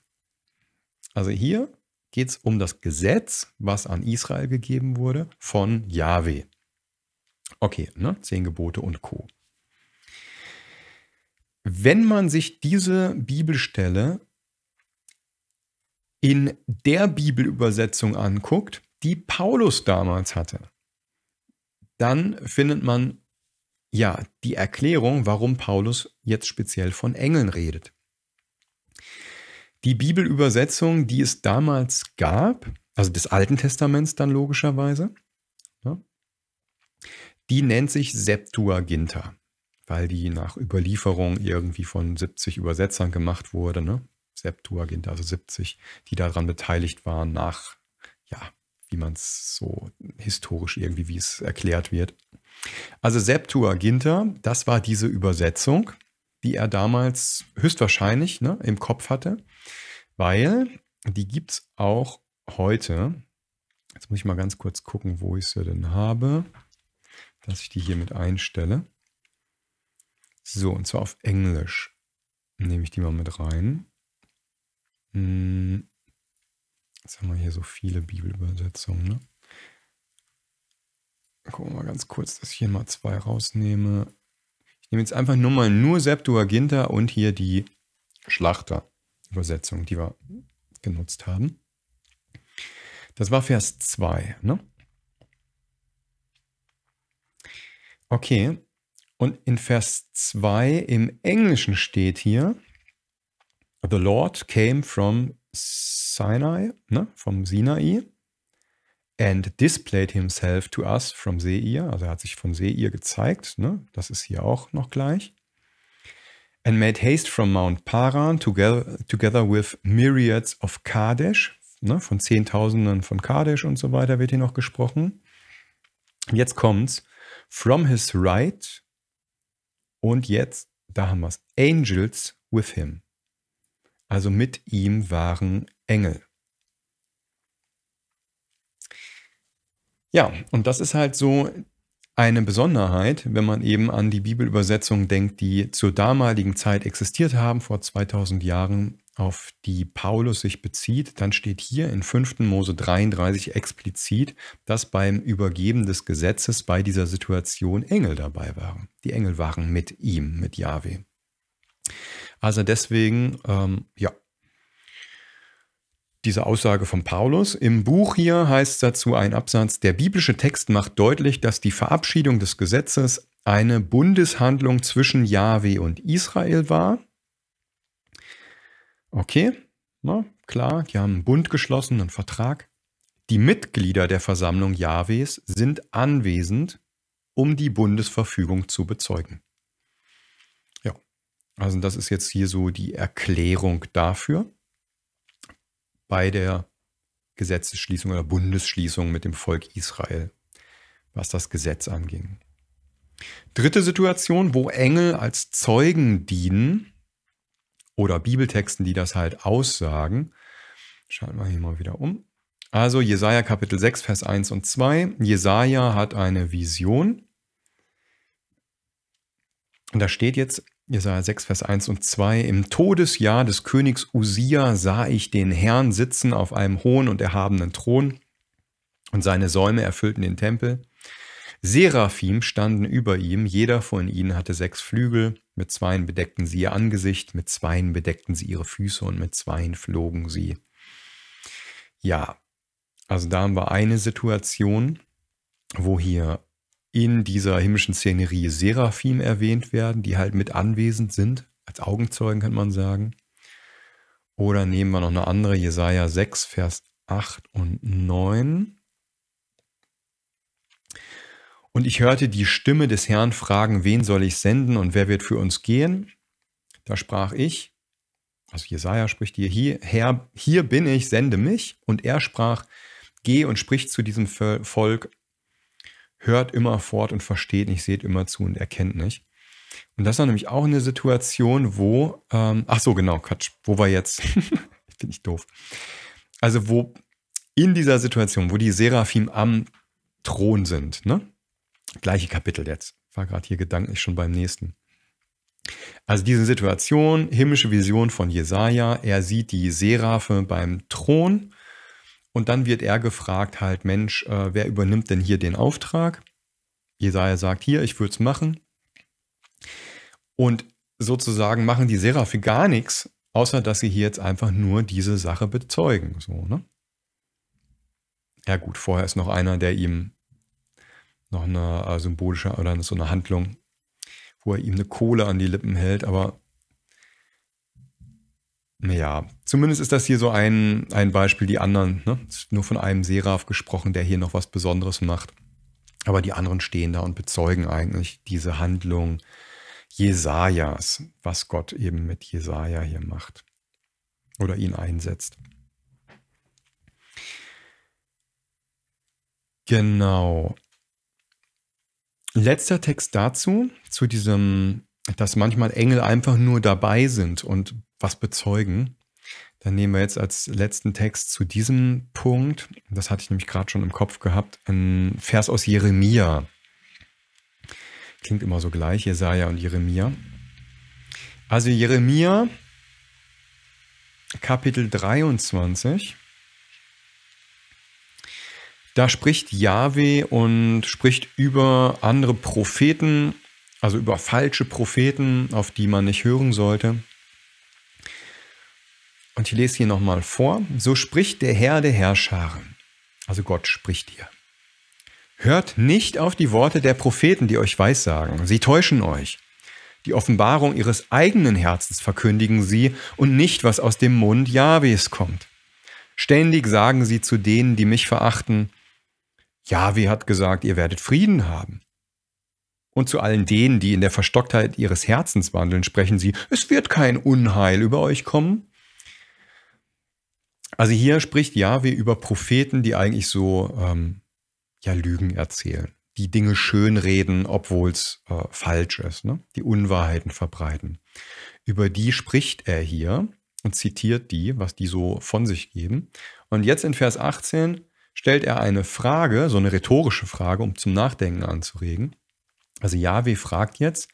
Also hier geht es um das Gesetz, was an Israel gegeben wurde von Yahweh. Okay, ne? zehn Gebote und Co. Wenn man sich diese Bibelstelle in der Bibelübersetzung anguckt, die Paulus damals hatte, dann findet man ja die Erklärung, warum Paulus jetzt speziell von Engeln redet die Bibelübersetzung, die es damals gab, also des Alten Testaments dann logischerweise, ja, ne, die nennt sich Septuaginta, weil die nach Überlieferung irgendwie von 70 Übersetzern gemacht wurde. Ne? Septuaginta, also 70, die daran beteiligt waren, nach, ja, wie man es so historisch irgendwie, wie es erklärt wird. Also Septuaginta, das war diese Übersetzung die er damals höchstwahrscheinlich ne, im Kopf hatte, weil die gibt es auch heute. Jetzt muss ich mal ganz kurz gucken, wo ich sie denn habe, dass ich die hier mit einstelle. So, und zwar auf Englisch. Nehme ich die mal mit rein. Hm, jetzt haben wir hier so viele Bibelübersetzungen. Ne? Gucken wir mal ganz kurz, dass ich hier mal zwei rausnehme. Ich nehme jetzt einfach nur mal nur Septuaginta und hier die Schlachterübersetzung, die wir genutzt haben. Das war Vers 2. Ne? Okay, und in Vers 2 im Englischen steht hier, The Lord came from Sinai, ne, vom Sinai and displayed himself to us from Seir, also er hat sich von Seir gezeigt, ne? das ist hier auch noch gleich, and made haste from Mount Paran together, together with myriads of Kadesh, ne? von Zehntausenden von Kadesh und so weiter wird hier noch gesprochen. Jetzt kommt's, from his right und jetzt, da haben wir's, angels with him. Also mit ihm waren Engel. Ja, und das ist halt so eine Besonderheit, wenn man eben an die Bibelübersetzungen denkt, die zur damaligen Zeit existiert haben, vor 2000 Jahren, auf die Paulus sich bezieht, dann steht hier in 5. Mose 33 explizit, dass beim Übergeben des Gesetzes bei dieser Situation Engel dabei waren. Die Engel waren mit ihm, mit Yahweh. Also deswegen, ähm, ja, diese Aussage von Paulus. Im Buch hier heißt dazu ein Absatz, der biblische Text macht deutlich, dass die Verabschiedung des Gesetzes eine Bundeshandlung zwischen Jahwe und Israel war. Okay, na, klar, die haben einen Bund geschlossen, einen Vertrag. Die Mitglieder der Versammlung Jahwes sind anwesend, um die Bundesverfügung zu bezeugen. Ja, also das ist jetzt hier so die Erklärung dafür bei der Gesetzesschließung oder Bundesschließung mit dem Volk Israel, was das Gesetz anging. Dritte Situation, wo Engel als Zeugen dienen oder Bibeltexten, die das halt aussagen. Schalten wir hier mal wieder um. Also Jesaja Kapitel 6, Vers 1 und 2. Jesaja hat eine Vision. Und da steht jetzt, Jesaja 6, Vers 1 und 2. Im Todesjahr des Königs Usia sah ich den Herrn sitzen auf einem hohen und erhabenen Thron und seine Säume erfüllten den Tempel. Seraphim standen über ihm, jeder von ihnen hatte sechs Flügel, mit zweien bedeckten sie ihr Angesicht, mit zweien bedeckten sie ihre Füße und mit zweien flogen sie. Ja, also da haben wir eine Situation, wo hier in dieser himmlischen Szenerie Seraphim erwähnt werden, die halt mit anwesend sind, als Augenzeugen kann man sagen. Oder nehmen wir noch eine andere, Jesaja 6, Vers 8 und 9. Und ich hörte die Stimme des Herrn fragen, wen soll ich senden und wer wird für uns gehen? Da sprach ich, also Jesaja spricht hier, hier, Herr, hier bin ich, sende mich. Und er sprach, geh und sprich zu diesem Volk, hört immer fort und versteht nicht, seht immer zu und erkennt nicht. Und das war nämlich auch eine Situation, wo, ähm, ach so, genau, Quatsch, wo war jetzt? ich Bin nicht doof. Also, wo in dieser Situation, wo die Seraphim am Thron sind, ne? Gleiche Kapitel jetzt. War gerade hier gedanklich schon beim nächsten. Also diese Situation, himmlische Vision von Jesaja, er sieht die Seraphe beim Thron und dann wird er gefragt, halt, Mensch, äh, wer übernimmt denn hier den Auftrag? Jesaja sagt, hier, ich würde es machen. Und sozusagen machen die Seraphim gar nichts, außer dass sie hier jetzt einfach nur diese Sache bezeugen. So, ne? Ja, gut, vorher ist noch einer, der ihm noch eine äh, symbolische oder so eine Handlung, wo er ihm eine Kohle an die Lippen hält, aber naja, zumindest ist das hier so ein, ein Beispiel. Die anderen, ne? nur von einem Seraph gesprochen, der hier noch was Besonderes macht. Aber die anderen stehen da und bezeugen eigentlich diese Handlung Jesajas, was Gott eben mit Jesaja hier macht oder ihn einsetzt. Genau. Letzter Text dazu, zu diesem, dass manchmal Engel einfach nur dabei sind und was bezeugen. Dann nehmen wir jetzt als letzten Text zu diesem Punkt, das hatte ich nämlich gerade schon im Kopf gehabt, ein Vers aus Jeremia. Klingt immer so gleich, Jesaja und Jeremia. Also Jeremia, Kapitel 23. Da spricht Yahweh und spricht über andere Propheten, also über falsche Propheten, auf die man nicht hören sollte. Und ich lese hier nochmal vor. So spricht der Herr der Herrscharen. Also Gott spricht hier. Hört nicht auf die Worte der Propheten, die euch weissagen. Sie täuschen euch. Die Offenbarung ihres eigenen Herzens verkündigen sie und nicht, was aus dem Mund Jahwes kommt. Ständig sagen sie zu denen, die mich verachten, Jahwe hat gesagt, ihr werdet Frieden haben. Und zu allen denen, die in der Verstocktheit ihres Herzens wandeln, sprechen sie, es wird kein Unheil über euch kommen. Also hier spricht Yahweh über Propheten, die eigentlich so ähm, ja, Lügen erzählen, die Dinge schönreden, obwohl es äh, falsch ist, ne? die Unwahrheiten verbreiten. Über die spricht er hier und zitiert die, was die so von sich geben. Und jetzt in Vers 18 stellt er eine Frage, so eine rhetorische Frage, um zum Nachdenken anzuregen. Also Yahweh fragt jetzt,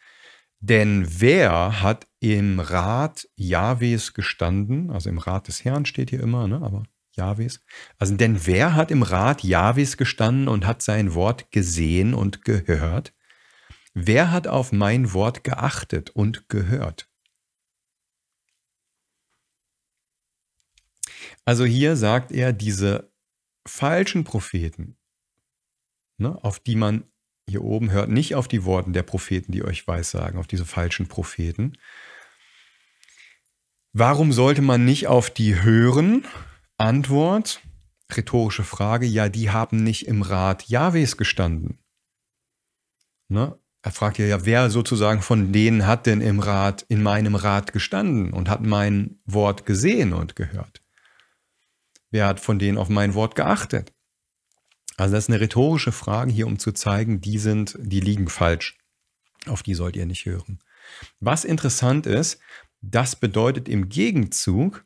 denn wer hat im Rat Jahwes gestanden? Also im Rat des Herrn steht hier immer, ne? aber Jahwes. Also denn wer hat im Rat Jahwes gestanden und hat sein Wort gesehen und gehört? Wer hat auf mein Wort geachtet und gehört? Also hier sagt er, diese falschen Propheten, ne, auf die man hier oben, hört nicht auf die Worten der Propheten, die euch weissagen, auf diese falschen Propheten. Warum sollte man nicht auf die hören? Antwort, rhetorische Frage, ja, die haben nicht im Rat Jahwes gestanden. Ne? Er fragt ja, ja, wer sozusagen von denen hat denn im Rat, in meinem Rat gestanden und hat mein Wort gesehen und gehört? Wer hat von denen auf mein Wort geachtet? Also das ist eine rhetorische Frage hier, um zu zeigen, die sind, die liegen falsch. Auf die sollt ihr nicht hören. Was interessant ist, das bedeutet im Gegenzug,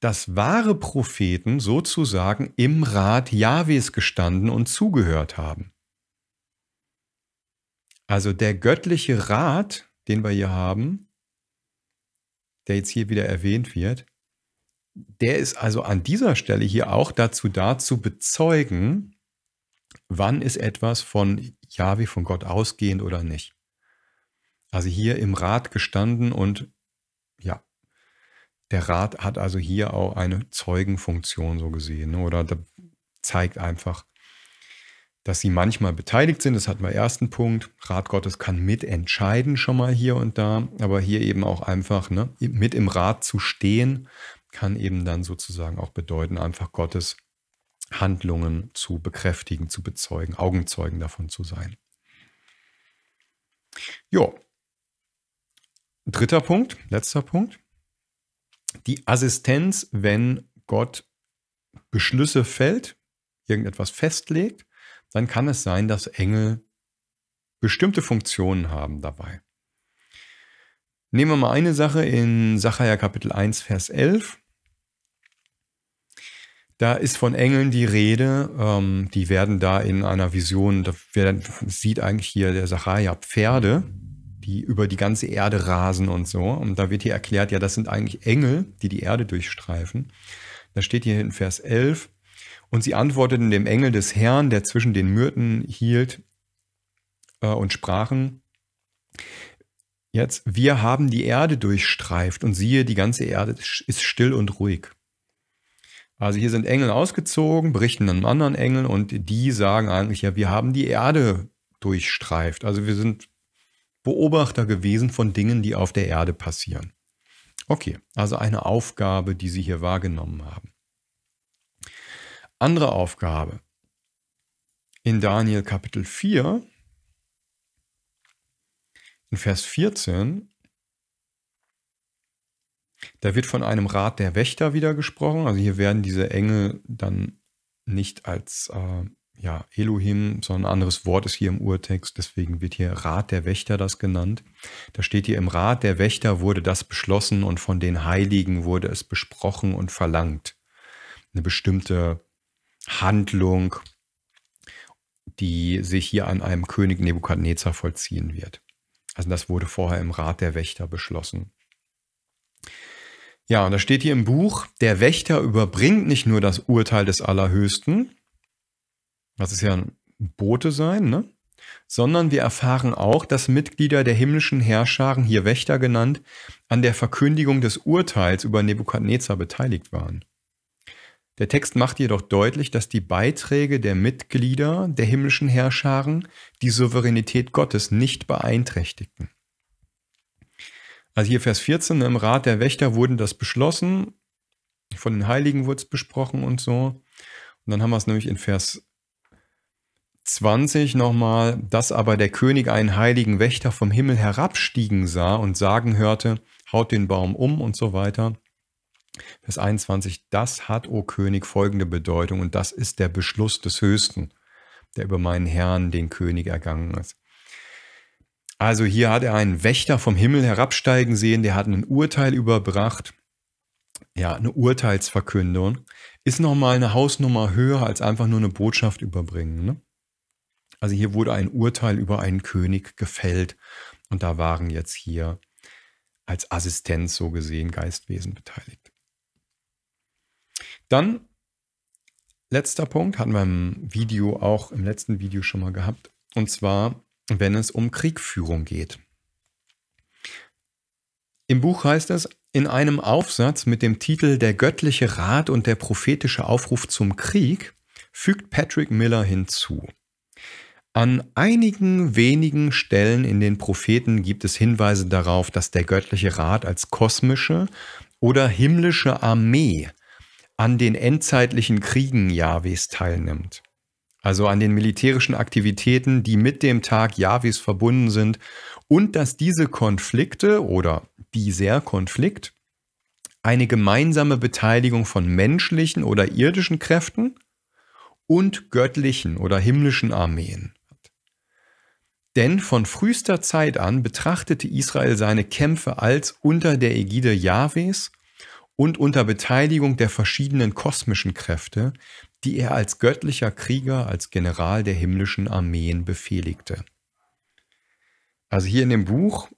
dass wahre Propheten sozusagen im Rat Jahwes gestanden und zugehört haben. Also der göttliche Rat, den wir hier haben, der jetzt hier wieder erwähnt wird, der ist also an dieser Stelle hier auch dazu da zu bezeugen, wann ist etwas von Jahwe, von Gott ausgehend oder nicht. Also hier im Rat gestanden und ja, der Rat hat also hier auch eine Zeugenfunktion so gesehen ne? oder zeigt einfach, dass sie manchmal beteiligt sind. Das hatten wir ersten Punkt. Rat Gottes kann mitentscheiden schon mal hier und da, aber hier eben auch einfach ne, mit im Rat zu stehen, kann eben dann sozusagen auch bedeuten, einfach Gottes Handlungen zu bekräftigen, zu bezeugen, Augenzeugen davon zu sein. Jo. Dritter Punkt, letzter Punkt. Die Assistenz, wenn Gott Beschlüsse fällt, irgendetwas festlegt, dann kann es sein, dass Engel bestimmte Funktionen haben dabei. Nehmen wir mal eine Sache in Sacharja Kapitel 1, Vers 11. Da ist von Engeln die Rede. Ähm, die werden da in einer Vision, da werden, sieht eigentlich hier der Sacharja Pferde, die über die ganze Erde rasen und so. Und da wird hier erklärt, ja, das sind eigentlich Engel, die die Erde durchstreifen. Da steht hier in Vers 11, und sie antworteten dem Engel des Herrn, der zwischen den Myrten hielt, äh, und sprachen, jetzt, wir haben die Erde durchstreift und siehe, die ganze Erde ist still und ruhig. Also hier sind Engel ausgezogen, berichten einem anderen Engel und die sagen eigentlich, ja, wir haben die Erde durchstreift. Also wir sind Beobachter gewesen von Dingen, die auf der Erde passieren. Okay, also eine Aufgabe, die sie hier wahrgenommen haben. Andere Aufgabe. In Daniel Kapitel 4, in Vers 14, da wird von einem Rat der Wächter wieder gesprochen. Also hier werden diese Engel dann nicht als äh, ja, Elohim, sondern ein anderes Wort ist hier im Urtext, deswegen wird hier Rat der Wächter das genannt. Da steht hier im Rat der Wächter wurde das beschlossen und von den Heiligen wurde es besprochen und verlangt. Eine bestimmte Handlung, die sich hier an einem König Nebukadnezar vollziehen wird. Also das wurde vorher im Rat der Wächter beschlossen. Ja, und da steht hier im Buch, der Wächter überbringt nicht nur das Urteil des Allerhöchsten, was ist ja ein Bote sein, ne? sondern wir erfahren auch, dass Mitglieder der himmlischen Herrscharen, hier Wächter genannt, an der Verkündigung des Urteils über Nebukadnezar beteiligt waren. Der Text macht jedoch deutlich, dass die Beiträge der Mitglieder der himmlischen Herrscharen die Souveränität Gottes nicht beeinträchtigten. Also hier Vers 14, ne, im Rat der Wächter wurden das beschlossen, von den Heiligen wurde es besprochen und so. Und dann haben wir es nämlich in Vers 20 nochmal, dass aber der König einen heiligen Wächter vom Himmel herabstiegen sah und sagen hörte, haut den Baum um und so weiter. Vers 21, das hat, o König, folgende Bedeutung und das ist der Beschluss des Höchsten, der über meinen Herrn, den König, ergangen ist. Also hier hat er einen Wächter vom Himmel herabsteigen sehen, der hat ein Urteil überbracht. Ja, eine Urteilsverkündung. Ist nochmal eine Hausnummer höher als einfach nur eine Botschaft überbringen. Ne? Also hier wurde ein Urteil über einen König gefällt und da waren jetzt hier als Assistenz so gesehen Geistwesen beteiligt. Dann letzter Punkt, hatten wir im Video auch im letzten Video schon mal gehabt, und zwar wenn es um Kriegführung geht. Im Buch heißt es, in einem Aufsatz mit dem Titel Der göttliche Rat und der prophetische Aufruf zum Krieg fügt Patrick Miller hinzu. An einigen wenigen Stellen in den Propheten gibt es Hinweise darauf, dass der göttliche Rat als kosmische oder himmlische Armee an den endzeitlichen Kriegen Jahwes teilnimmt also an den militärischen Aktivitäten, die mit dem Tag Javis verbunden sind und dass diese Konflikte oder dieser Konflikt eine gemeinsame Beteiligung von menschlichen oder irdischen Kräften und göttlichen oder himmlischen Armeen hat. Denn von frühester Zeit an betrachtete Israel seine Kämpfe als unter der Ägide Jahwes und unter Beteiligung der verschiedenen kosmischen Kräfte, die er als göttlicher Krieger, als General der himmlischen Armeen befehligte. Also hier in dem Buch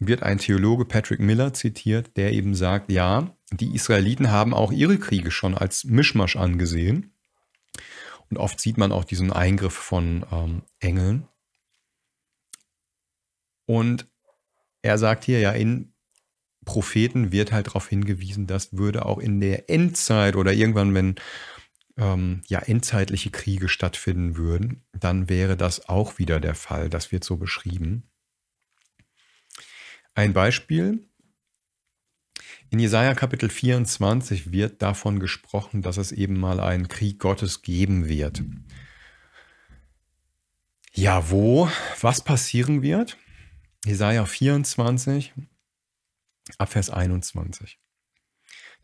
wird ein Theologe Patrick Miller zitiert, der eben sagt, ja, die Israeliten haben auch ihre Kriege schon als Mischmasch angesehen. Und oft sieht man auch diesen Eingriff von ähm, Engeln. Und er sagt hier ja, in Propheten wird halt darauf hingewiesen, das würde auch in der Endzeit oder irgendwann, wenn ähm, ja endzeitliche Kriege stattfinden würden, dann wäre das auch wieder der Fall. Das wird so beschrieben. Ein Beispiel. In Jesaja Kapitel 24 wird davon gesprochen, dass es eben mal einen Krieg Gottes geben wird. Ja, wo? Was passieren wird? Jesaja 24, Abvers 21.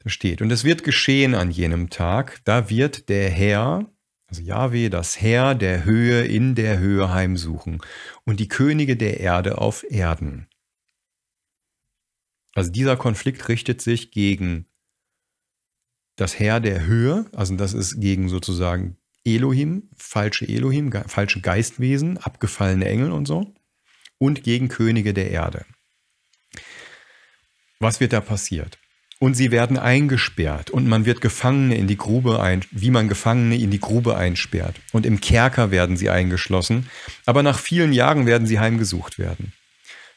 Da steht, und es wird geschehen an jenem Tag, da wird der Herr, also Yahweh, das Herr der Höhe in der Höhe heimsuchen und die Könige der Erde auf Erden. Also dieser Konflikt richtet sich gegen das Herr der Höhe, also das ist gegen sozusagen Elohim, falsche Elohim, ge falsche Geistwesen, abgefallene Engel und so, und gegen Könige der Erde. Was wird da passiert? Und sie werden eingesperrt und man wird Gefangene in die Grube ein, wie man Gefangene in die Grube einsperrt. Und im Kerker werden sie eingeschlossen, aber nach vielen Jahren werden sie heimgesucht werden.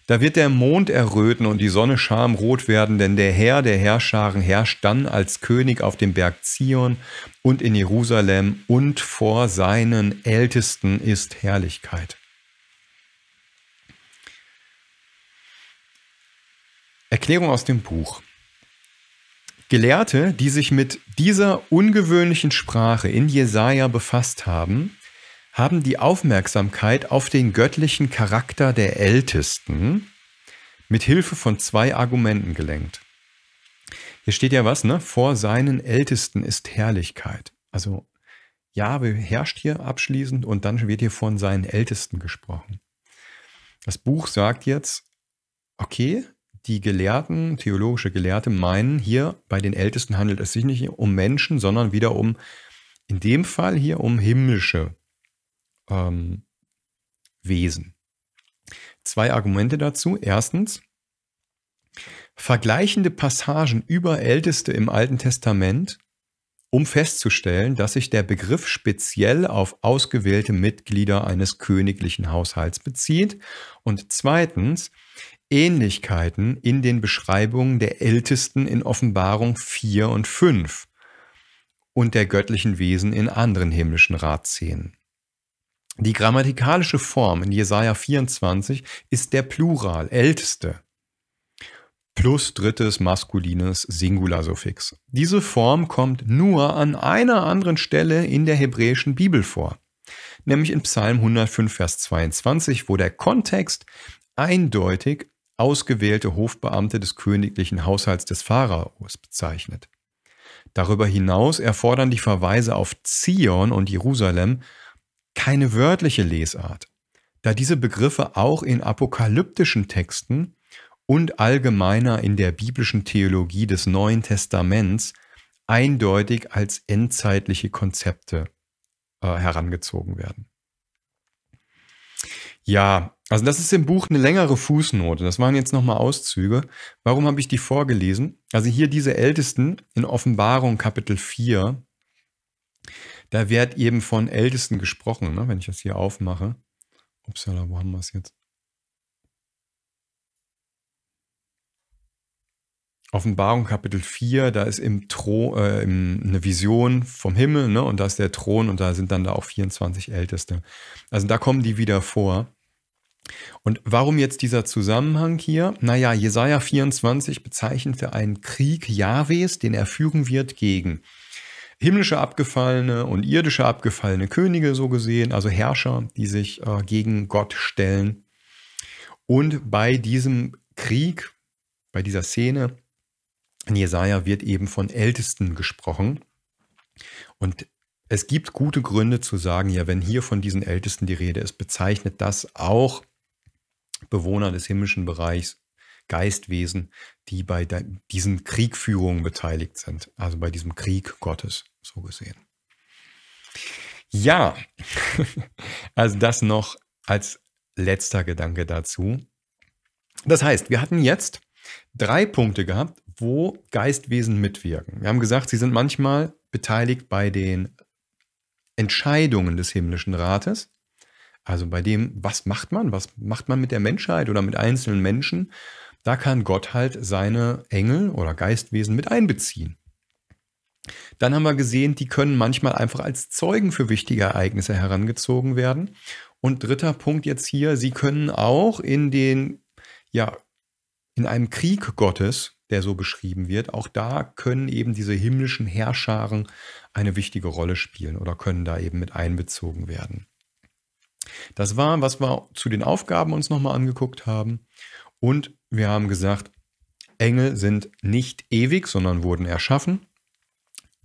Da wird der Mond erröten und die Sonne schamrot werden, denn der Herr der Herrscharen herrscht dann als König auf dem Berg Zion und in Jerusalem und vor seinen Ältesten ist Herrlichkeit. Erklärung aus dem Buch. Gelehrte, die sich mit dieser ungewöhnlichen Sprache in Jesaja befasst haben, haben die Aufmerksamkeit auf den göttlichen Charakter der Ältesten mit Hilfe von zwei Argumenten gelenkt. Hier steht ja was, ne? Vor seinen Ältesten ist Herrlichkeit. Also Jahwe herrscht hier abschließend und dann wird hier von seinen Ältesten gesprochen. Das Buch sagt jetzt, okay, die Gelehrten, theologische Gelehrte meinen, hier bei den Ältesten handelt es sich nicht um Menschen, sondern wieder um, in dem Fall hier um himmlische ähm, Wesen. Zwei Argumente dazu. Erstens, vergleichende Passagen über Älteste im Alten Testament, um festzustellen, dass sich der Begriff speziell auf ausgewählte Mitglieder eines königlichen Haushalts bezieht. Und zweitens, Ähnlichkeiten in den Beschreibungen der Ältesten in Offenbarung 4 und 5 und der göttlichen Wesen in anderen himmlischen Ratsszenen. Die grammatikalische Form in Jesaja 24 ist der Plural, Älteste, plus drittes maskulines Singularsuffix. Diese Form kommt nur an einer anderen Stelle in der hebräischen Bibel vor, nämlich in Psalm 105, Vers 22, wo der Kontext eindeutig ausgewählte Hofbeamte des königlichen Haushalts des Pharaos bezeichnet. Darüber hinaus erfordern die Verweise auf Zion und Jerusalem keine wörtliche Lesart, da diese Begriffe auch in apokalyptischen Texten und allgemeiner in der biblischen Theologie des Neuen Testaments eindeutig als endzeitliche Konzepte äh, herangezogen werden. Ja, also das ist im Buch eine längere Fußnote. Das waren jetzt nochmal Auszüge. Warum habe ich die vorgelesen? Also hier diese Ältesten in Offenbarung Kapitel 4. Da wird eben von Ältesten gesprochen, ne? wenn ich das hier aufmache. Upsala, wo haben wir es jetzt? Offenbarung Kapitel 4, da ist im Thron, äh, eine Vision vom Himmel, ne? und da ist der Thron und da sind dann da auch 24 Älteste. Also da kommen die wieder vor. Und warum jetzt dieser Zusammenhang hier? Naja, Jesaja 24 bezeichnete einen Krieg Jahwes, den er führen wird gegen himmlische abgefallene und irdische abgefallene Könige, so gesehen, also Herrscher, die sich äh, gegen Gott stellen. Und bei diesem Krieg, bei dieser Szene in Jesaja wird eben von Ältesten gesprochen. Und es gibt gute Gründe zu sagen, ja, wenn hier von diesen Ältesten die Rede ist, bezeichnet das auch Bewohner des himmlischen Bereichs, Geistwesen, die bei diesen Kriegführungen beteiligt sind, also bei diesem Krieg Gottes, so gesehen. Ja, also das noch als letzter Gedanke dazu. Das heißt, wir hatten jetzt drei Punkte gehabt, wo Geistwesen mitwirken. Wir haben gesagt, sie sind manchmal beteiligt bei den Entscheidungen des himmlischen Rates. Also bei dem, was macht man, was macht man mit der Menschheit oder mit einzelnen Menschen, da kann Gott halt seine Engel oder Geistwesen mit einbeziehen. Dann haben wir gesehen, die können manchmal einfach als Zeugen für wichtige Ereignisse herangezogen werden. Und dritter Punkt jetzt hier, sie können auch in den, ja, in einem Krieg Gottes, der so beschrieben wird, auch da können eben diese himmlischen Herrscharen eine wichtige Rolle spielen oder können da eben mit einbezogen werden. Das war, was wir zu den Aufgaben uns nochmal angeguckt haben. Und wir haben gesagt, Engel sind nicht ewig, sondern wurden erschaffen.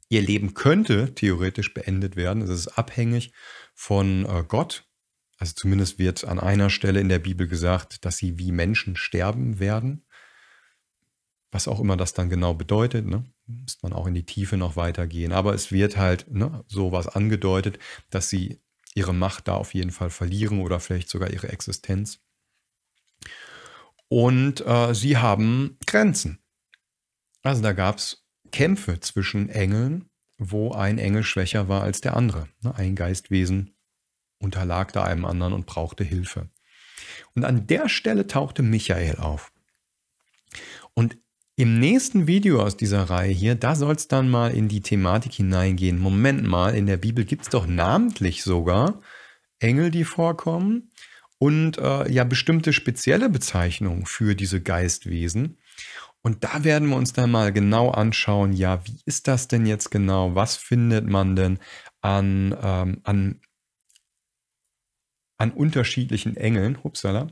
Ihr Leben könnte theoretisch beendet werden. Es ist abhängig von äh, Gott. Also zumindest wird an einer Stelle in der Bibel gesagt, dass sie wie Menschen sterben werden. Was auch immer das dann genau bedeutet, ne? muss man auch in die Tiefe noch weitergehen. Aber es wird halt ne, sowas angedeutet, dass sie ihre Macht da auf jeden Fall verlieren oder vielleicht sogar ihre Existenz. Und äh, sie haben Grenzen. Also da gab es Kämpfe zwischen Engeln, wo ein Engel schwächer war als der andere. Ne, ein Geistwesen unterlag da einem anderen und brauchte Hilfe. Und an der Stelle tauchte Michael auf. Und im nächsten Video aus dieser Reihe hier, da soll es dann mal in die Thematik hineingehen. Moment mal, in der Bibel gibt es doch namentlich sogar Engel, die vorkommen und äh, ja bestimmte spezielle Bezeichnungen für diese Geistwesen. Und da werden wir uns dann mal genau anschauen, ja, wie ist das denn jetzt genau? Was findet man denn an, ähm, an, an unterschiedlichen Engeln? Hupsala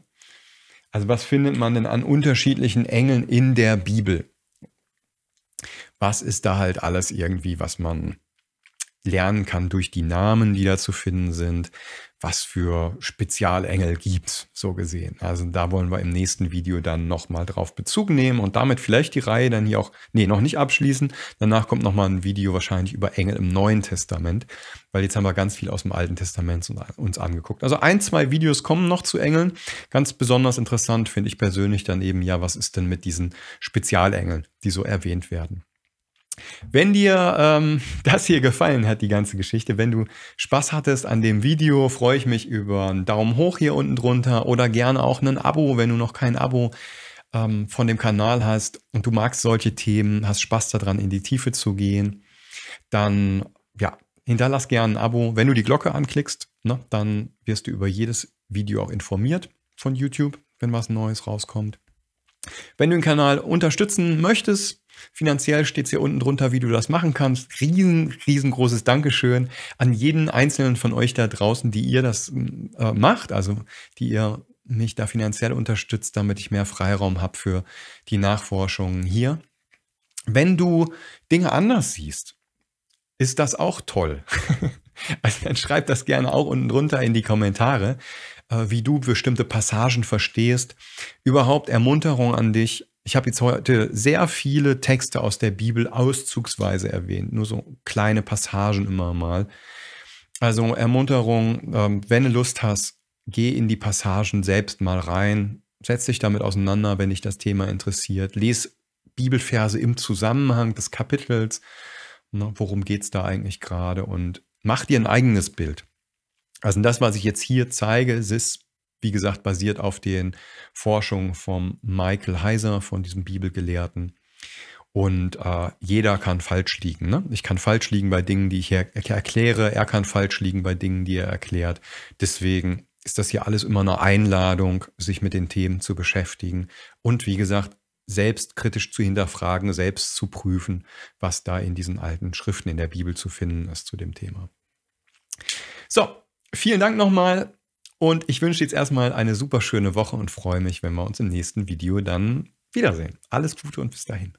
also was findet man denn an unterschiedlichen Engeln in der Bibel? Was ist da halt alles irgendwie, was man lernen kann durch die Namen, die da zu finden sind, was für Spezialengel gibt, so gesehen. Also da wollen wir im nächsten Video dann nochmal drauf Bezug nehmen und damit vielleicht die Reihe dann hier auch, nee, noch nicht abschließen. Danach kommt nochmal ein Video wahrscheinlich über Engel im Neuen Testament, weil jetzt haben wir ganz viel aus dem Alten Testament uns angeguckt. Also ein, zwei Videos kommen noch zu Engeln. Ganz besonders interessant finde ich persönlich dann eben, ja, was ist denn mit diesen Spezialengeln, die so erwähnt werden. Wenn dir ähm, das hier gefallen hat, die ganze Geschichte, wenn du Spaß hattest an dem Video, freue ich mich über einen Daumen hoch hier unten drunter oder gerne auch ein Abo, wenn du noch kein Abo ähm, von dem Kanal hast und du magst solche Themen, hast Spaß daran, in die Tiefe zu gehen, dann ja, hinterlass gerne ein Abo. Wenn du die Glocke anklickst, ne, dann wirst du über jedes Video auch informiert von YouTube, wenn was Neues rauskommt. Wenn du den Kanal unterstützen möchtest, finanziell steht es hier unten drunter, wie du das machen kannst. Riesen, riesengroßes Dankeschön an jeden einzelnen von euch da draußen, die ihr das mm, äh, macht, also die ihr mich da finanziell unterstützt, damit ich mehr Freiraum habe für die Nachforschungen hier. Wenn du Dinge anders siehst, ist das auch toll. also dann schreib das gerne auch unten drunter in die Kommentare. Äh, wie du bestimmte Passagen verstehst. Überhaupt Ermunterung an dich. Ich habe jetzt heute sehr viele Texte aus der Bibel auszugsweise erwähnt, nur so kleine Passagen immer mal. Also Ermunterung, ähm, wenn du Lust hast, geh in die Passagen selbst mal rein, setz dich damit auseinander, wenn dich das Thema interessiert. Lies Bibelverse im Zusammenhang des Kapitels. Ne, worum geht es da eigentlich gerade? Und mach dir ein eigenes Bild. Also das, was ich jetzt hier zeige, ist, wie gesagt, basiert auf den Forschungen von Michael Heiser, von diesem Bibelgelehrten. Und äh, jeder kann falsch liegen. Ne? Ich kann falsch liegen bei Dingen, die ich erkläre. Er kann falsch liegen bei Dingen, die er erklärt. Deswegen ist das hier alles immer eine Einladung, sich mit den Themen zu beschäftigen. Und wie gesagt, selbst kritisch zu hinterfragen, selbst zu prüfen, was da in diesen alten Schriften in der Bibel zu finden ist zu dem Thema. So, Vielen Dank nochmal und ich wünsche jetzt erstmal eine super schöne Woche und freue mich, wenn wir uns im nächsten Video dann wiedersehen. Alles Gute und bis dahin.